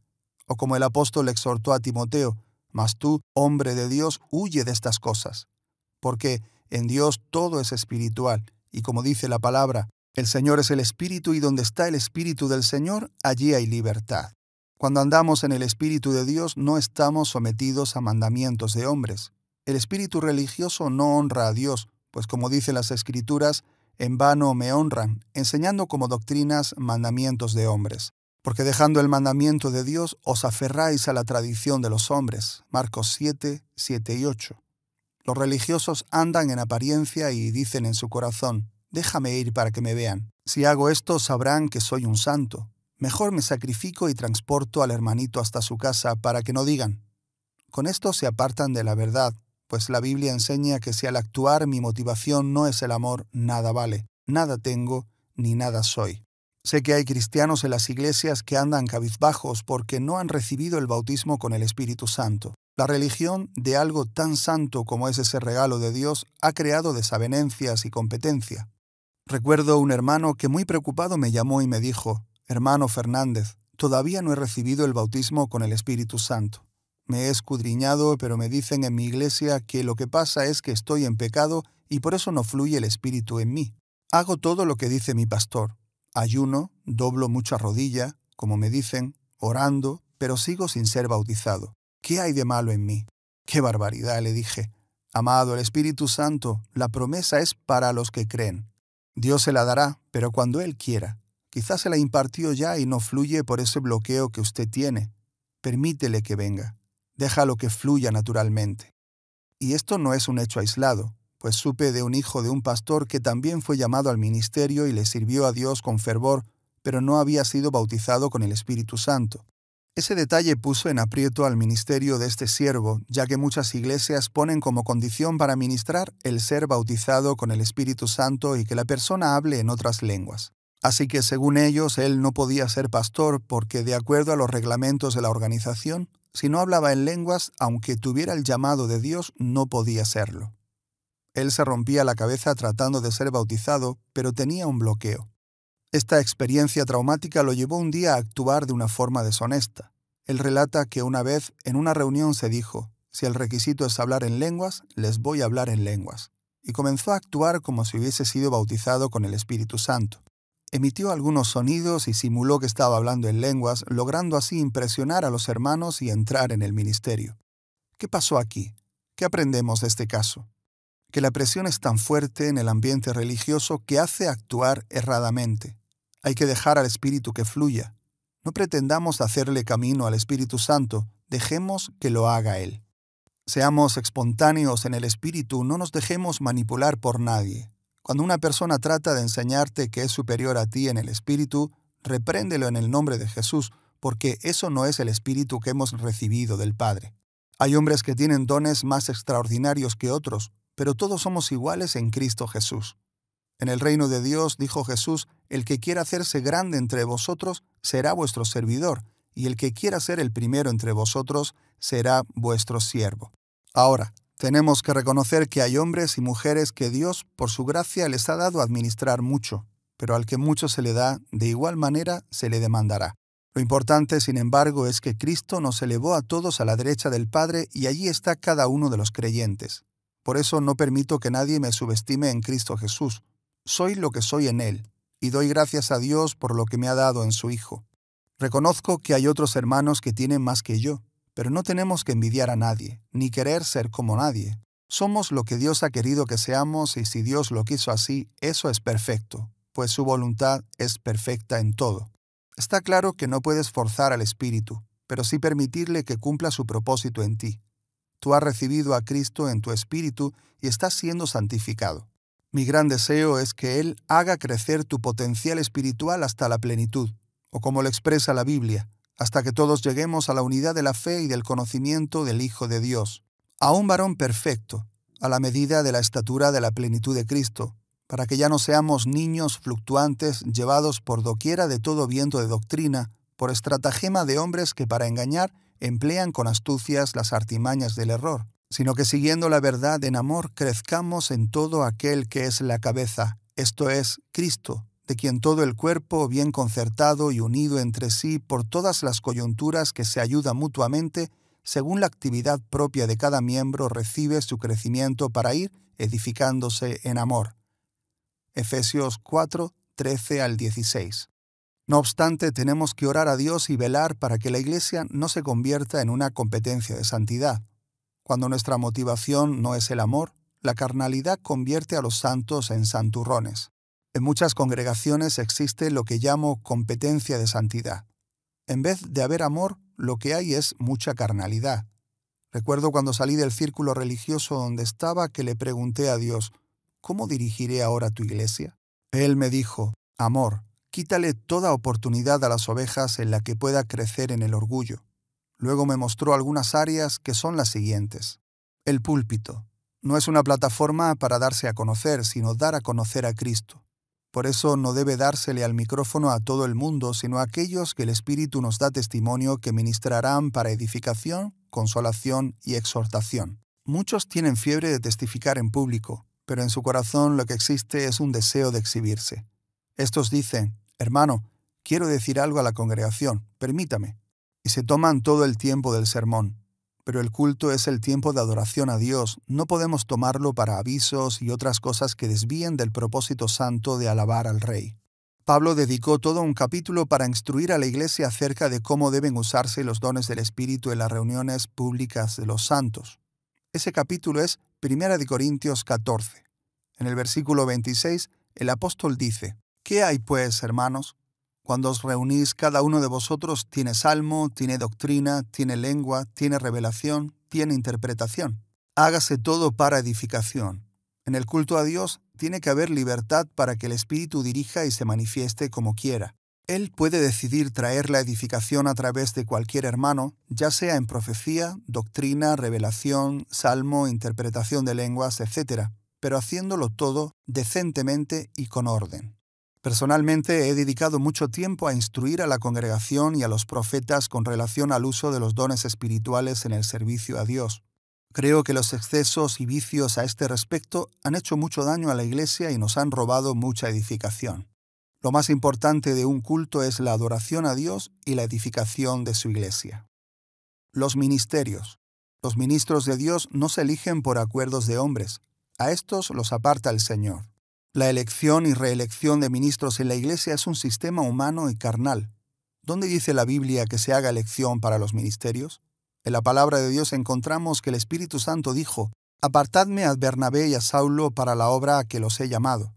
O como el apóstol exhortó a Timoteo, mas tú, hombre de Dios, huye de estas cosas, porque en Dios todo es espiritual, y como dice la palabra, el Señor es el Espíritu y donde está el Espíritu del Señor, allí hay libertad. Cuando andamos en el Espíritu de Dios no estamos sometidos a mandamientos de hombres. El espíritu religioso no honra a Dios, pues como dicen las Escrituras, en vano me honran, enseñando como doctrinas mandamientos de hombres. Porque dejando el mandamiento de Dios os aferráis a la tradición de los hombres. Marcos 7, 7 y 8. Los religiosos andan en apariencia y dicen en su corazón, déjame ir para que me vean. Si hago esto sabrán que soy un santo. Mejor me sacrifico y transporto al hermanito hasta su casa para que no digan. Con esto se apartan de la verdad, pues la Biblia enseña que si al actuar mi motivación no es el amor, nada vale, nada tengo, ni nada soy. Sé que hay cristianos en las iglesias que andan cabizbajos porque no han recibido el bautismo con el Espíritu Santo. La religión de algo tan santo como es ese regalo de Dios ha creado desavenencias y competencia. Recuerdo un hermano que muy preocupado me llamó y me dijo, Hermano Fernández, todavía no he recibido el bautismo con el Espíritu Santo. Me he escudriñado, pero me dicen en mi iglesia que lo que pasa es que estoy en pecado y por eso no fluye el Espíritu en mí. Hago todo lo que dice mi pastor. Ayuno, doblo mucha rodilla, como me dicen, orando, pero sigo sin ser bautizado. ¿Qué hay de malo en mí? ¡Qué barbaridad! le dije. Amado, el Espíritu Santo, la promesa es para los que creen. Dios se la dará, pero cuando Él quiera. Quizás se la impartió ya y no fluye por ese bloqueo que usted tiene. Permítele que venga. Deja lo que fluya naturalmente. Y esto no es un hecho aislado, pues supe de un hijo de un pastor que también fue llamado al ministerio y le sirvió a Dios con fervor, pero no había sido bautizado con el Espíritu Santo. Ese detalle puso en aprieto al ministerio de este siervo, ya que muchas iglesias ponen como condición para ministrar el ser bautizado con el Espíritu Santo y que la persona hable en otras lenguas. Así que, según ellos, él no podía ser pastor porque, de acuerdo a los reglamentos de la organización, si no hablaba en lenguas, aunque tuviera el llamado de Dios, no podía serlo. Él se rompía la cabeza tratando de ser bautizado, pero tenía un bloqueo. Esta experiencia traumática lo llevó un día a actuar de una forma deshonesta. Él relata que una vez en una reunión se dijo, si el requisito es hablar en lenguas, les voy a hablar en lenguas, y comenzó a actuar como si hubiese sido bautizado con el Espíritu Santo. Emitió algunos sonidos y simuló que estaba hablando en lenguas, logrando así impresionar a los hermanos y entrar en el ministerio. ¿Qué pasó aquí? ¿Qué aprendemos de este caso? Que la presión es tan fuerte en el ambiente religioso que hace actuar erradamente. Hay que dejar al Espíritu que fluya. No pretendamos hacerle camino al Espíritu Santo, dejemos que lo haga Él. Seamos espontáneos en el Espíritu, no nos dejemos manipular por nadie. Cuando una persona trata de enseñarte que es superior a ti en el Espíritu, repréndelo en el nombre de Jesús, porque eso no es el Espíritu que hemos recibido del Padre. Hay hombres que tienen dones más extraordinarios que otros, pero todos somos iguales en Cristo Jesús. En el reino de Dios, dijo Jesús, el que quiera hacerse grande entre vosotros será vuestro servidor, y el que quiera ser el primero entre vosotros será vuestro siervo. Ahora, tenemos que reconocer que hay hombres y mujeres que Dios, por su gracia, les ha dado administrar mucho, pero al que mucho se le da, de igual manera se le demandará. Lo importante, sin embargo, es que Cristo nos elevó a todos a la derecha del Padre y allí está cada uno de los creyentes. Por eso no permito que nadie me subestime en Cristo Jesús. Soy lo que soy en Él, y doy gracias a Dios por lo que me ha dado en su Hijo. Reconozco que hay otros hermanos que tienen más que yo, pero no tenemos que envidiar a nadie, ni querer ser como nadie. Somos lo que Dios ha querido que seamos y si Dios lo quiso así, eso es perfecto, pues su voluntad es perfecta en todo. Está claro que no puedes forzar al Espíritu, pero sí permitirle que cumpla su propósito en ti. Tú has recibido a Cristo en tu espíritu y estás siendo santificado. Mi gran deseo es que Él haga crecer tu potencial espiritual hasta la plenitud, o como lo expresa la Biblia, hasta que todos lleguemos a la unidad de la fe y del conocimiento del Hijo de Dios, a un varón perfecto, a la medida de la estatura de la plenitud de Cristo, para que ya no seamos niños fluctuantes llevados por doquiera de todo viento de doctrina, por estratagema de hombres que para engañar emplean con astucias las artimañas del error, sino que siguiendo la verdad en amor crezcamos en todo aquel que es la cabeza, esto es, Cristo, de quien todo el cuerpo, bien concertado y unido entre sí por todas las coyunturas que se ayuda mutuamente, según la actividad propia de cada miembro recibe su crecimiento para ir edificándose en amor. Efesios 4, 13 al 16. No obstante, tenemos que orar a Dios y velar para que la Iglesia no se convierta en una competencia de santidad, cuando nuestra motivación no es el amor, la carnalidad convierte a los santos en santurrones. En muchas congregaciones existe lo que llamo competencia de santidad. En vez de haber amor, lo que hay es mucha carnalidad. Recuerdo cuando salí del círculo religioso donde estaba que le pregunté a Dios, ¿cómo dirigiré ahora tu iglesia? Él me dijo, Amor, quítale toda oportunidad a las ovejas en la que pueda crecer en el orgullo. Luego me mostró algunas áreas que son las siguientes. El púlpito. No es una plataforma para darse a conocer, sino dar a conocer a Cristo. Por eso no debe dársele al micrófono a todo el mundo, sino a aquellos que el Espíritu nos da testimonio que ministrarán para edificación, consolación y exhortación. Muchos tienen fiebre de testificar en público, pero en su corazón lo que existe es un deseo de exhibirse. Estos dicen, hermano, quiero decir algo a la congregación, permítame y se toman todo el tiempo del sermón. Pero el culto es el tiempo de adoración a Dios, no podemos tomarlo para avisos y otras cosas que desvíen del propósito santo de alabar al Rey. Pablo dedicó todo un capítulo para instruir a la iglesia acerca de cómo deben usarse los dones del Espíritu en las reuniones públicas de los santos. Ese capítulo es 1 de Corintios 14. En el versículo 26, el apóstol dice, ¿Qué hay pues, hermanos? Cuando os reunís, cada uno de vosotros tiene salmo, tiene doctrina, tiene lengua, tiene revelación, tiene interpretación. Hágase todo para edificación. En el culto a Dios tiene que haber libertad para que el Espíritu dirija y se manifieste como quiera. Él puede decidir traer la edificación a través de cualquier hermano, ya sea en profecía, doctrina, revelación, salmo, interpretación de lenguas, etc., pero haciéndolo todo decentemente y con orden. Personalmente he dedicado mucho tiempo a instruir a la congregación y a los profetas con relación al uso de los dones espirituales en el servicio a Dios. Creo que los excesos y vicios a este respecto han hecho mucho daño a la Iglesia y nos han robado mucha edificación. Lo más importante de un culto es la adoración a Dios y la edificación de su Iglesia. Los ministerios. Los ministros de Dios no se eligen por acuerdos de hombres, a estos los aparta el Señor. La elección y reelección de ministros en la Iglesia es un sistema humano y carnal. ¿Dónde dice la Biblia que se haga elección para los ministerios? En la palabra de Dios encontramos que el Espíritu Santo dijo, Apartadme a Bernabé y a Saulo para la obra a que los he llamado.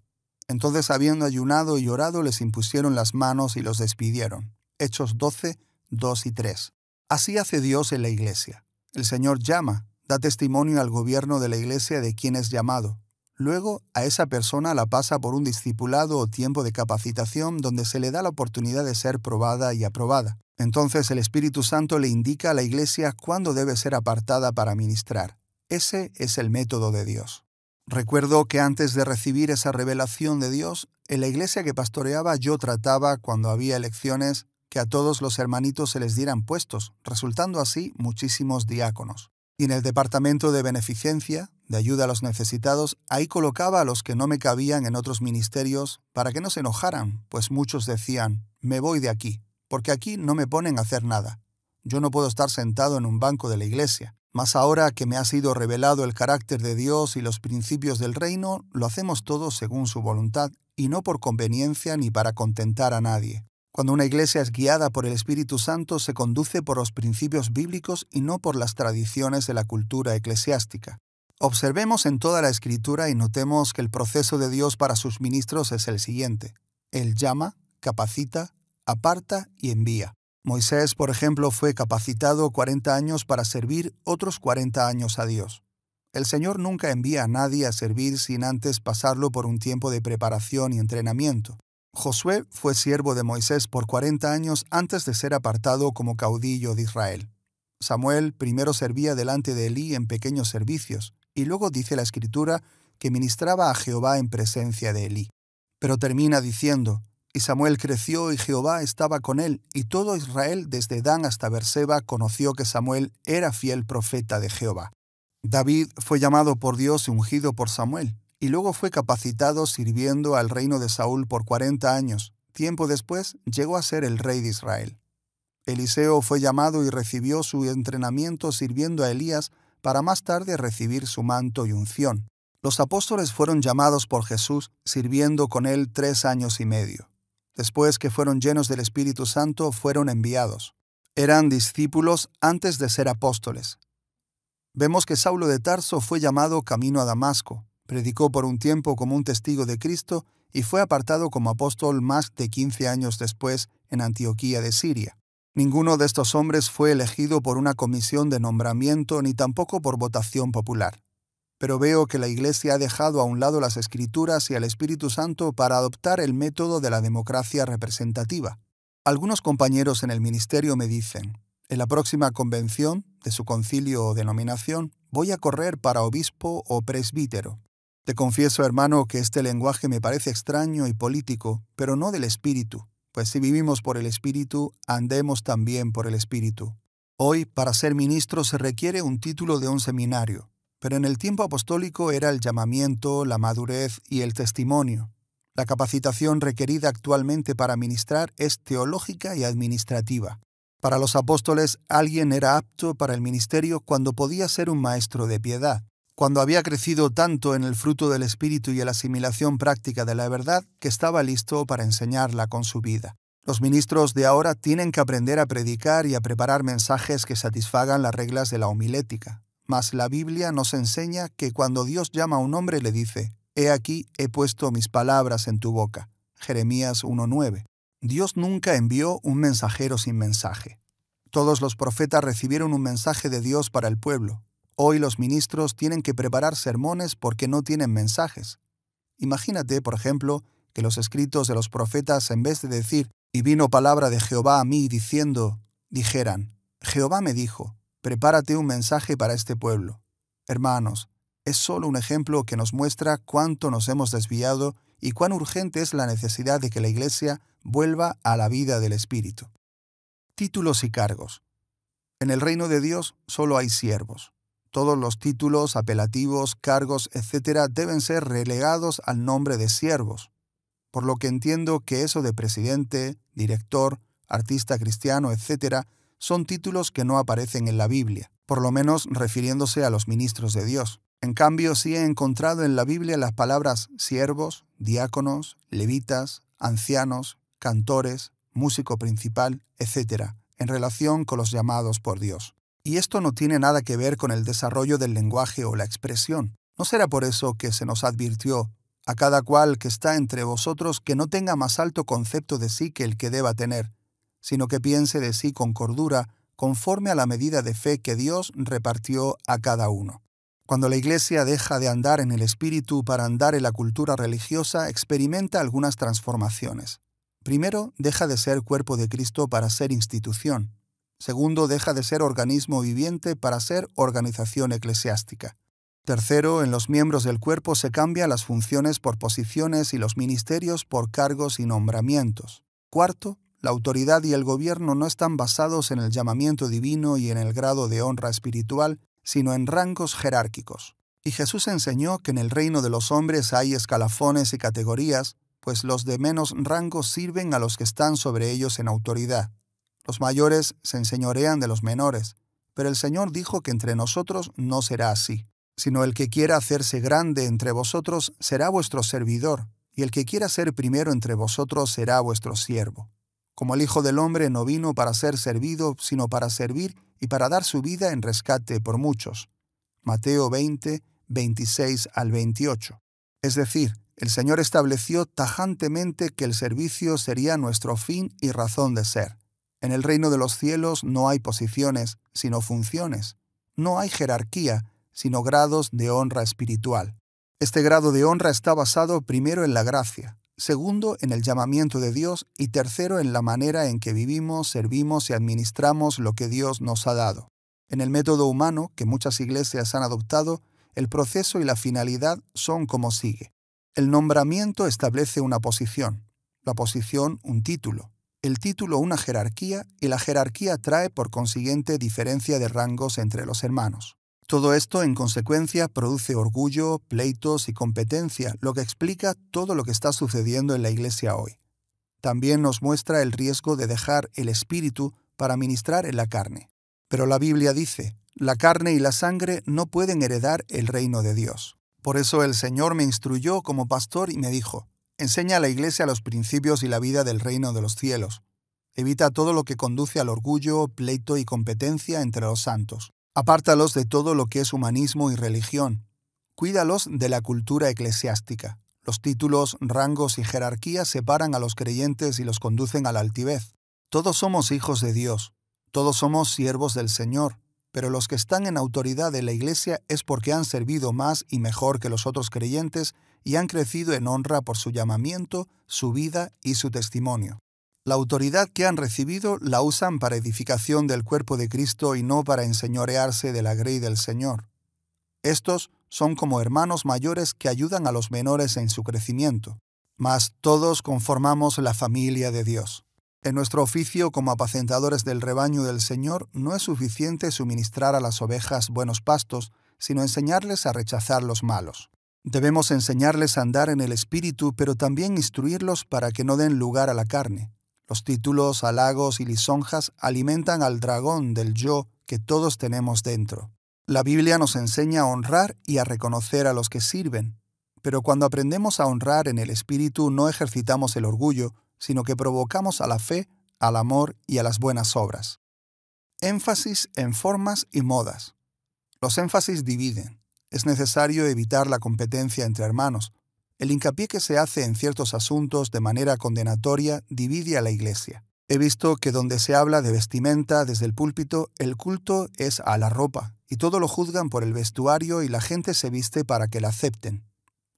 Entonces, habiendo ayunado y orado, les impusieron las manos y los despidieron. Hechos 12, 2 y 3. Así hace Dios en la Iglesia. El Señor llama, da testimonio al gobierno de la Iglesia de quien es llamado, Luego, a esa persona la pasa por un discipulado o tiempo de capacitación donde se le da la oportunidad de ser probada y aprobada. Entonces el Espíritu Santo le indica a la Iglesia cuándo debe ser apartada para ministrar. Ese es el método de Dios. Recuerdo que antes de recibir esa revelación de Dios, en la iglesia que pastoreaba yo trataba, cuando había elecciones, que a todos los hermanitos se les dieran puestos, resultando así muchísimos diáconos y en el Departamento de Beneficencia, de ayuda a los necesitados, ahí colocaba a los que no me cabían en otros ministerios para que no se enojaran, pues muchos decían, me voy de aquí, porque aquí no me ponen a hacer nada. Yo no puedo estar sentado en un banco de la iglesia. Mas ahora que me ha sido revelado el carácter de Dios y los principios del reino, lo hacemos todos según su voluntad y no por conveniencia ni para contentar a nadie. Cuando una iglesia es guiada por el Espíritu Santo, se conduce por los principios bíblicos y no por las tradiciones de la cultura eclesiástica. Observemos en toda la escritura y notemos que el proceso de Dios para sus ministros es el siguiente. Él llama, capacita, aparta y envía. Moisés, por ejemplo, fue capacitado 40 años para servir otros 40 años a Dios. El Señor nunca envía a nadie a servir sin antes pasarlo por un tiempo de preparación y entrenamiento. Josué fue siervo de Moisés por 40 años antes de ser apartado como caudillo de Israel. Samuel primero servía delante de Elí en pequeños servicios, y luego dice la escritura que ministraba a Jehová en presencia de Elí. Pero termina diciendo, y Samuel creció y Jehová estaba con él, y todo Israel desde Dan hasta Berseba conoció que Samuel era fiel profeta de Jehová. David fue llamado por Dios y ungido por Samuel, y luego fue capacitado sirviendo al reino de Saúl por 40 años. Tiempo después llegó a ser el rey de Israel. Eliseo fue llamado y recibió su entrenamiento sirviendo a Elías para más tarde recibir su manto y unción. Los apóstoles fueron llamados por Jesús sirviendo con él tres años y medio. Después que fueron llenos del Espíritu Santo, fueron enviados. Eran discípulos antes de ser apóstoles. Vemos que Saulo de Tarso fue llamado camino a Damasco, Predicó por un tiempo como un testigo de Cristo y fue apartado como apóstol más de 15 años después en Antioquía de Siria. Ninguno de estos hombres fue elegido por una comisión de nombramiento ni tampoco por votación popular. Pero veo que la Iglesia ha dejado a un lado las Escrituras y al Espíritu Santo para adoptar el método de la democracia representativa. Algunos compañeros en el ministerio me dicen, en la próxima convención de su concilio o denominación, voy a correr para obispo o presbítero. Te confieso, hermano, que este lenguaje me parece extraño y político, pero no del espíritu, pues si vivimos por el espíritu, andemos también por el espíritu. Hoy, para ser ministro se requiere un título de un seminario, pero en el tiempo apostólico era el llamamiento, la madurez y el testimonio. La capacitación requerida actualmente para ministrar es teológica y administrativa. Para los apóstoles, alguien era apto para el ministerio cuando podía ser un maestro de piedad cuando había crecido tanto en el fruto del Espíritu y en la asimilación práctica de la verdad que estaba listo para enseñarla con su vida. Los ministros de ahora tienen que aprender a predicar y a preparar mensajes que satisfagan las reglas de la homilética. Mas la Biblia nos enseña que cuando Dios llama a un hombre le dice, He aquí, he puesto mis palabras en tu boca. Jeremías 1.9. Dios nunca envió un mensajero sin mensaje. Todos los profetas recibieron un mensaje de Dios para el pueblo, Hoy los ministros tienen que preparar sermones porque no tienen mensajes. Imagínate, por ejemplo, que los escritos de los profetas, en vez de decir, y vino palabra de Jehová a mí diciendo, dijeran, Jehová me dijo, prepárate un mensaje para este pueblo. Hermanos, es solo un ejemplo que nos muestra cuánto nos hemos desviado y cuán urgente es la necesidad de que la Iglesia vuelva a la vida del Espíritu. Títulos y cargos. En el reino de Dios solo hay siervos. Todos los títulos, apelativos, cargos, etcétera, deben ser relegados al nombre de siervos, por lo que entiendo que eso de presidente, director, artista cristiano, etc., son títulos que no aparecen en la Biblia, por lo menos refiriéndose a los ministros de Dios. En cambio, sí he encontrado en la Biblia las palabras siervos, diáconos, levitas, ancianos, cantores, músico principal, etcétera, en relación con los llamados por Dios. Y esto no tiene nada que ver con el desarrollo del lenguaje o la expresión. ¿No será por eso que se nos advirtió a cada cual que está entre vosotros que no tenga más alto concepto de sí que el que deba tener, sino que piense de sí con cordura, conforme a la medida de fe que Dios repartió a cada uno? Cuando la Iglesia deja de andar en el espíritu para andar en la cultura religiosa, experimenta algunas transformaciones. Primero, deja de ser cuerpo de Cristo para ser institución. Segundo, deja de ser organismo viviente para ser organización eclesiástica. Tercero, en los miembros del cuerpo se cambian las funciones por posiciones y los ministerios por cargos y nombramientos. Cuarto, la autoridad y el gobierno no están basados en el llamamiento divino y en el grado de honra espiritual, sino en rangos jerárquicos. Y Jesús enseñó que en el reino de los hombres hay escalafones y categorías, pues los de menos rango sirven a los que están sobre ellos en autoridad. Los mayores se enseñorean de los menores, pero el Señor dijo que entre nosotros no será así, sino el que quiera hacerse grande entre vosotros será vuestro servidor, y el que quiera ser primero entre vosotros será vuestro siervo. Como el Hijo del Hombre no vino para ser servido, sino para servir y para dar su vida en rescate por muchos. Mateo 20, 26 al 28. Es decir, el Señor estableció tajantemente que el servicio sería nuestro fin y razón de ser. En el reino de los cielos no hay posiciones, sino funciones. No hay jerarquía, sino grados de honra espiritual. Este grado de honra está basado primero en la gracia, segundo en el llamamiento de Dios y tercero en la manera en que vivimos, servimos y administramos lo que Dios nos ha dado. En el método humano que muchas iglesias han adoptado, el proceso y la finalidad son como sigue. El nombramiento establece una posición, la posición un título, el título una jerarquía y la jerarquía trae por consiguiente diferencia de rangos entre los hermanos. Todo esto, en consecuencia, produce orgullo, pleitos y competencia, lo que explica todo lo que está sucediendo en la Iglesia hoy. También nos muestra el riesgo de dejar el espíritu para ministrar en la carne. Pero la Biblia dice, la carne y la sangre no pueden heredar el reino de Dios. Por eso el Señor me instruyó como pastor y me dijo, Enseña a la Iglesia los principios y la vida del reino de los cielos. Evita todo lo que conduce al orgullo, pleito y competencia entre los santos. Apártalos de todo lo que es humanismo y religión. Cuídalos de la cultura eclesiástica. Los títulos, rangos y jerarquías separan a los creyentes y los conducen a la altivez. Todos somos hijos de Dios, todos somos siervos del Señor, pero los que están en autoridad de la Iglesia es porque han servido más y mejor que los otros creyentes y han crecido en honra por su llamamiento, su vida y su testimonio. La autoridad que han recibido la usan para edificación del cuerpo de Cristo y no para enseñorearse de la grey del Señor. Estos son como hermanos mayores que ayudan a los menores en su crecimiento, mas todos conformamos la familia de Dios. En nuestro oficio como apacentadores del rebaño del Señor no es suficiente suministrar a las ovejas buenos pastos, sino enseñarles a rechazar los malos. Debemos enseñarles a andar en el Espíritu, pero también instruirlos para que no den lugar a la carne. Los títulos, halagos y lisonjas alimentan al dragón del yo que todos tenemos dentro. La Biblia nos enseña a honrar y a reconocer a los que sirven, pero cuando aprendemos a honrar en el Espíritu no ejercitamos el orgullo, sino que provocamos a la fe, al amor y a las buenas obras. Énfasis en formas y modas. Los énfasis dividen es necesario evitar la competencia entre hermanos. El hincapié que se hace en ciertos asuntos de manera condenatoria divide a la Iglesia. He visto que donde se habla de vestimenta desde el púlpito, el culto es a la ropa, y todo lo juzgan por el vestuario y la gente se viste para que la acepten.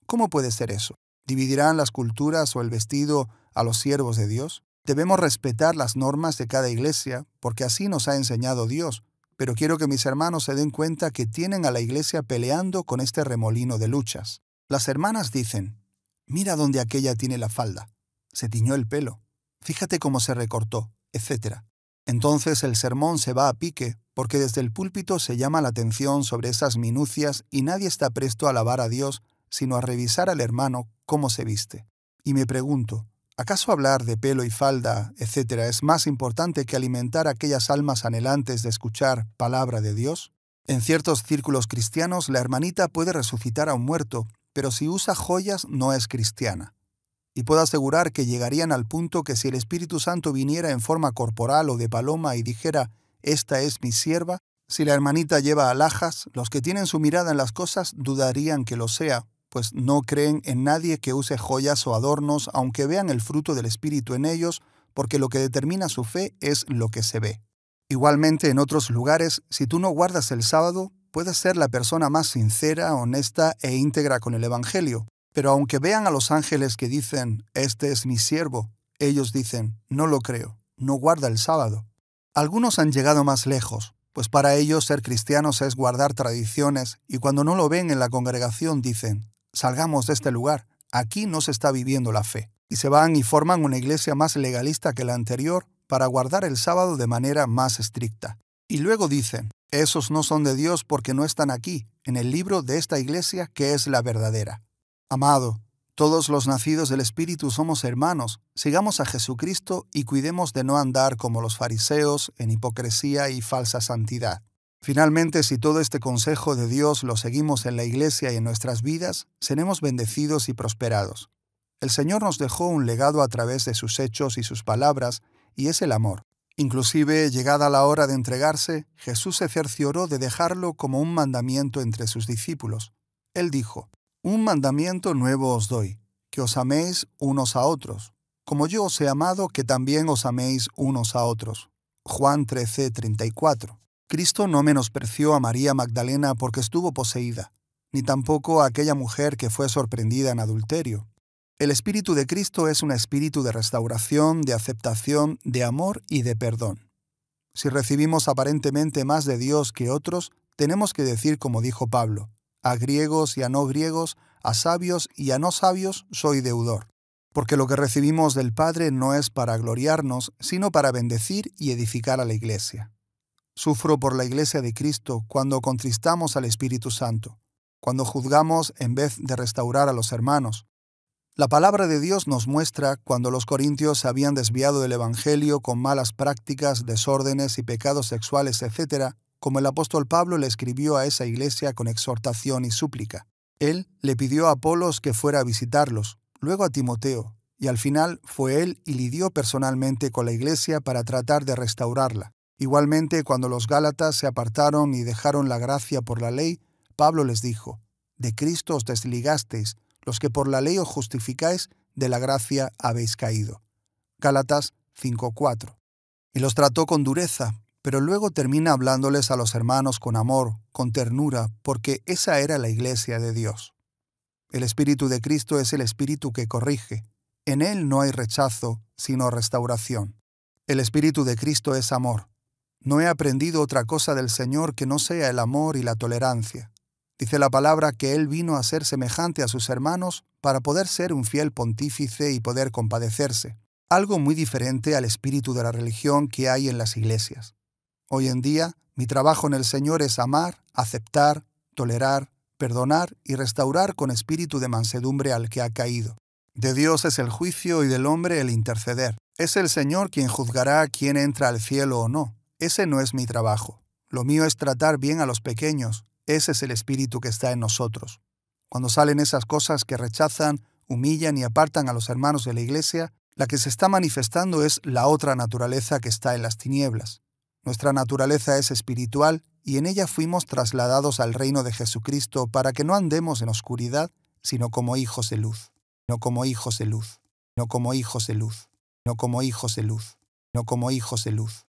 ¿Cómo puede ser eso? ¿Dividirán las culturas o el vestido a los siervos de Dios? Debemos respetar las normas de cada iglesia, porque así nos ha enseñado Dios, pero quiero que mis hermanos se den cuenta que tienen a la iglesia peleando con este remolino de luchas. Las hermanas dicen, mira dónde aquella tiene la falda, se tiñó el pelo, fíjate cómo se recortó, etc. Entonces el sermón se va a pique porque desde el púlpito se llama la atención sobre esas minucias y nadie está presto a alabar a Dios, sino a revisar al hermano cómo se viste. Y me pregunto, ¿Acaso hablar de pelo y falda, etcétera, es más importante que alimentar aquellas almas anhelantes de escuchar palabra de Dios? En ciertos círculos cristianos, la hermanita puede resucitar a un muerto, pero si usa joyas no es cristiana. Y puedo asegurar que llegarían al punto que si el Espíritu Santo viniera en forma corporal o de paloma y dijera, Esta es mi sierva, si la hermanita lleva alhajas, los que tienen su mirada en las cosas dudarían que lo sea, pues no creen en nadie que use joyas o adornos, aunque vean el fruto del Espíritu en ellos, porque lo que determina su fe es lo que se ve. Igualmente en otros lugares, si tú no guardas el sábado, puedes ser la persona más sincera, honesta e íntegra con el Evangelio. Pero aunque vean a los ángeles que dicen, Este es mi siervo, ellos dicen, No lo creo, no guarda el sábado. Algunos han llegado más lejos, pues para ellos ser cristianos es guardar tradiciones, y cuando no lo ven en la congregación dicen, salgamos de este lugar, aquí no se está viviendo la fe. Y se van y forman una iglesia más legalista que la anterior para guardar el sábado de manera más estricta. Y luego dicen, esos no son de Dios porque no están aquí, en el libro de esta iglesia que es la verdadera. Amado, todos los nacidos del Espíritu somos hermanos, sigamos a Jesucristo y cuidemos de no andar como los fariseos en hipocresía y falsa santidad. Finalmente, si todo este consejo de Dios lo seguimos en la iglesia y en nuestras vidas, seremos bendecidos y prosperados. El Señor nos dejó un legado a través de sus hechos y sus palabras, y es el amor. Inclusive, llegada la hora de entregarse, Jesús se cercioró de dejarlo como un mandamiento entre sus discípulos. Él dijo, Un mandamiento nuevo os doy, que os améis unos a otros, como yo os he amado, que también os améis unos a otros. Juan 13, 34. Cristo no menospreció a María Magdalena porque estuvo poseída, ni tampoco a aquella mujer que fue sorprendida en adulterio. El Espíritu de Cristo es un espíritu de restauración, de aceptación, de amor y de perdón. Si recibimos aparentemente más de Dios que otros, tenemos que decir como dijo Pablo, a griegos y a no griegos, a sabios y a no sabios soy deudor, porque lo que recibimos del Padre no es para gloriarnos, sino para bendecir y edificar a la Iglesia. Sufro por la Iglesia de Cristo cuando contristamos al Espíritu Santo, cuando juzgamos en vez de restaurar a los hermanos. La palabra de Dios nos muestra cuando los corintios habían desviado del Evangelio con malas prácticas, desórdenes y pecados sexuales, etc., como el apóstol Pablo le escribió a esa iglesia con exhortación y súplica. Él le pidió a Apolos que fuera a visitarlos, luego a Timoteo, y al final fue él y lidió personalmente con la iglesia para tratar de restaurarla. Igualmente, cuando los Gálatas se apartaron y dejaron la gracia por la ley, Pablo les dijo, De Cristo os desligasteis, los que por la ley os justificáis, de la gracia habéis caído. Gálatas 5.4. Y los trató con dureza, pero luego termina hablándoles a los hermanos con amor, con ternura, porque esa era la iglesia de Dios. El Espíritu de Cristo es el Espíritu que corrige. En Él no hay rechazo, sino restauración. El Espíritu de Cristo es amor. No he aprendido otra cosa del Señor que no sea el amor y la tolerancia. Dice la palabra que Él vino a ser semejante a sus hermanos para poder ser un fiel pontífice y poder compadecerse, algo muy diferente al espíritu de la religión que hay en las iglesias. Hoy en día, mi trabajo en el Señor es amar, aceptar, tolerar, perdonar y restaurar con espíritu de mansedumbre al que ha caído. De Dios es el juicio y del hombre el interceder. Es el Señor quien juzgará a quién entra al cielo o no. Ese no es mi trabajo. Lo mío es tratar bien a los pequeños. Ese es el espíritu que está en nosotros. Cuando salen esas cosas que rechazan, humillan y apartan a los hermanos de la iglesia, la que se está manifestando es la otra naturaleza que está en las tinieblas. Nuestra naturaleza es espiritual y en ella fuimos trasladados al reino de Jesucristo para que no andemos en oscuridad, sino como hijos de luz, no como hijos de luz, no como hijos de luz, no como hijos de luz, no como hijos de luz.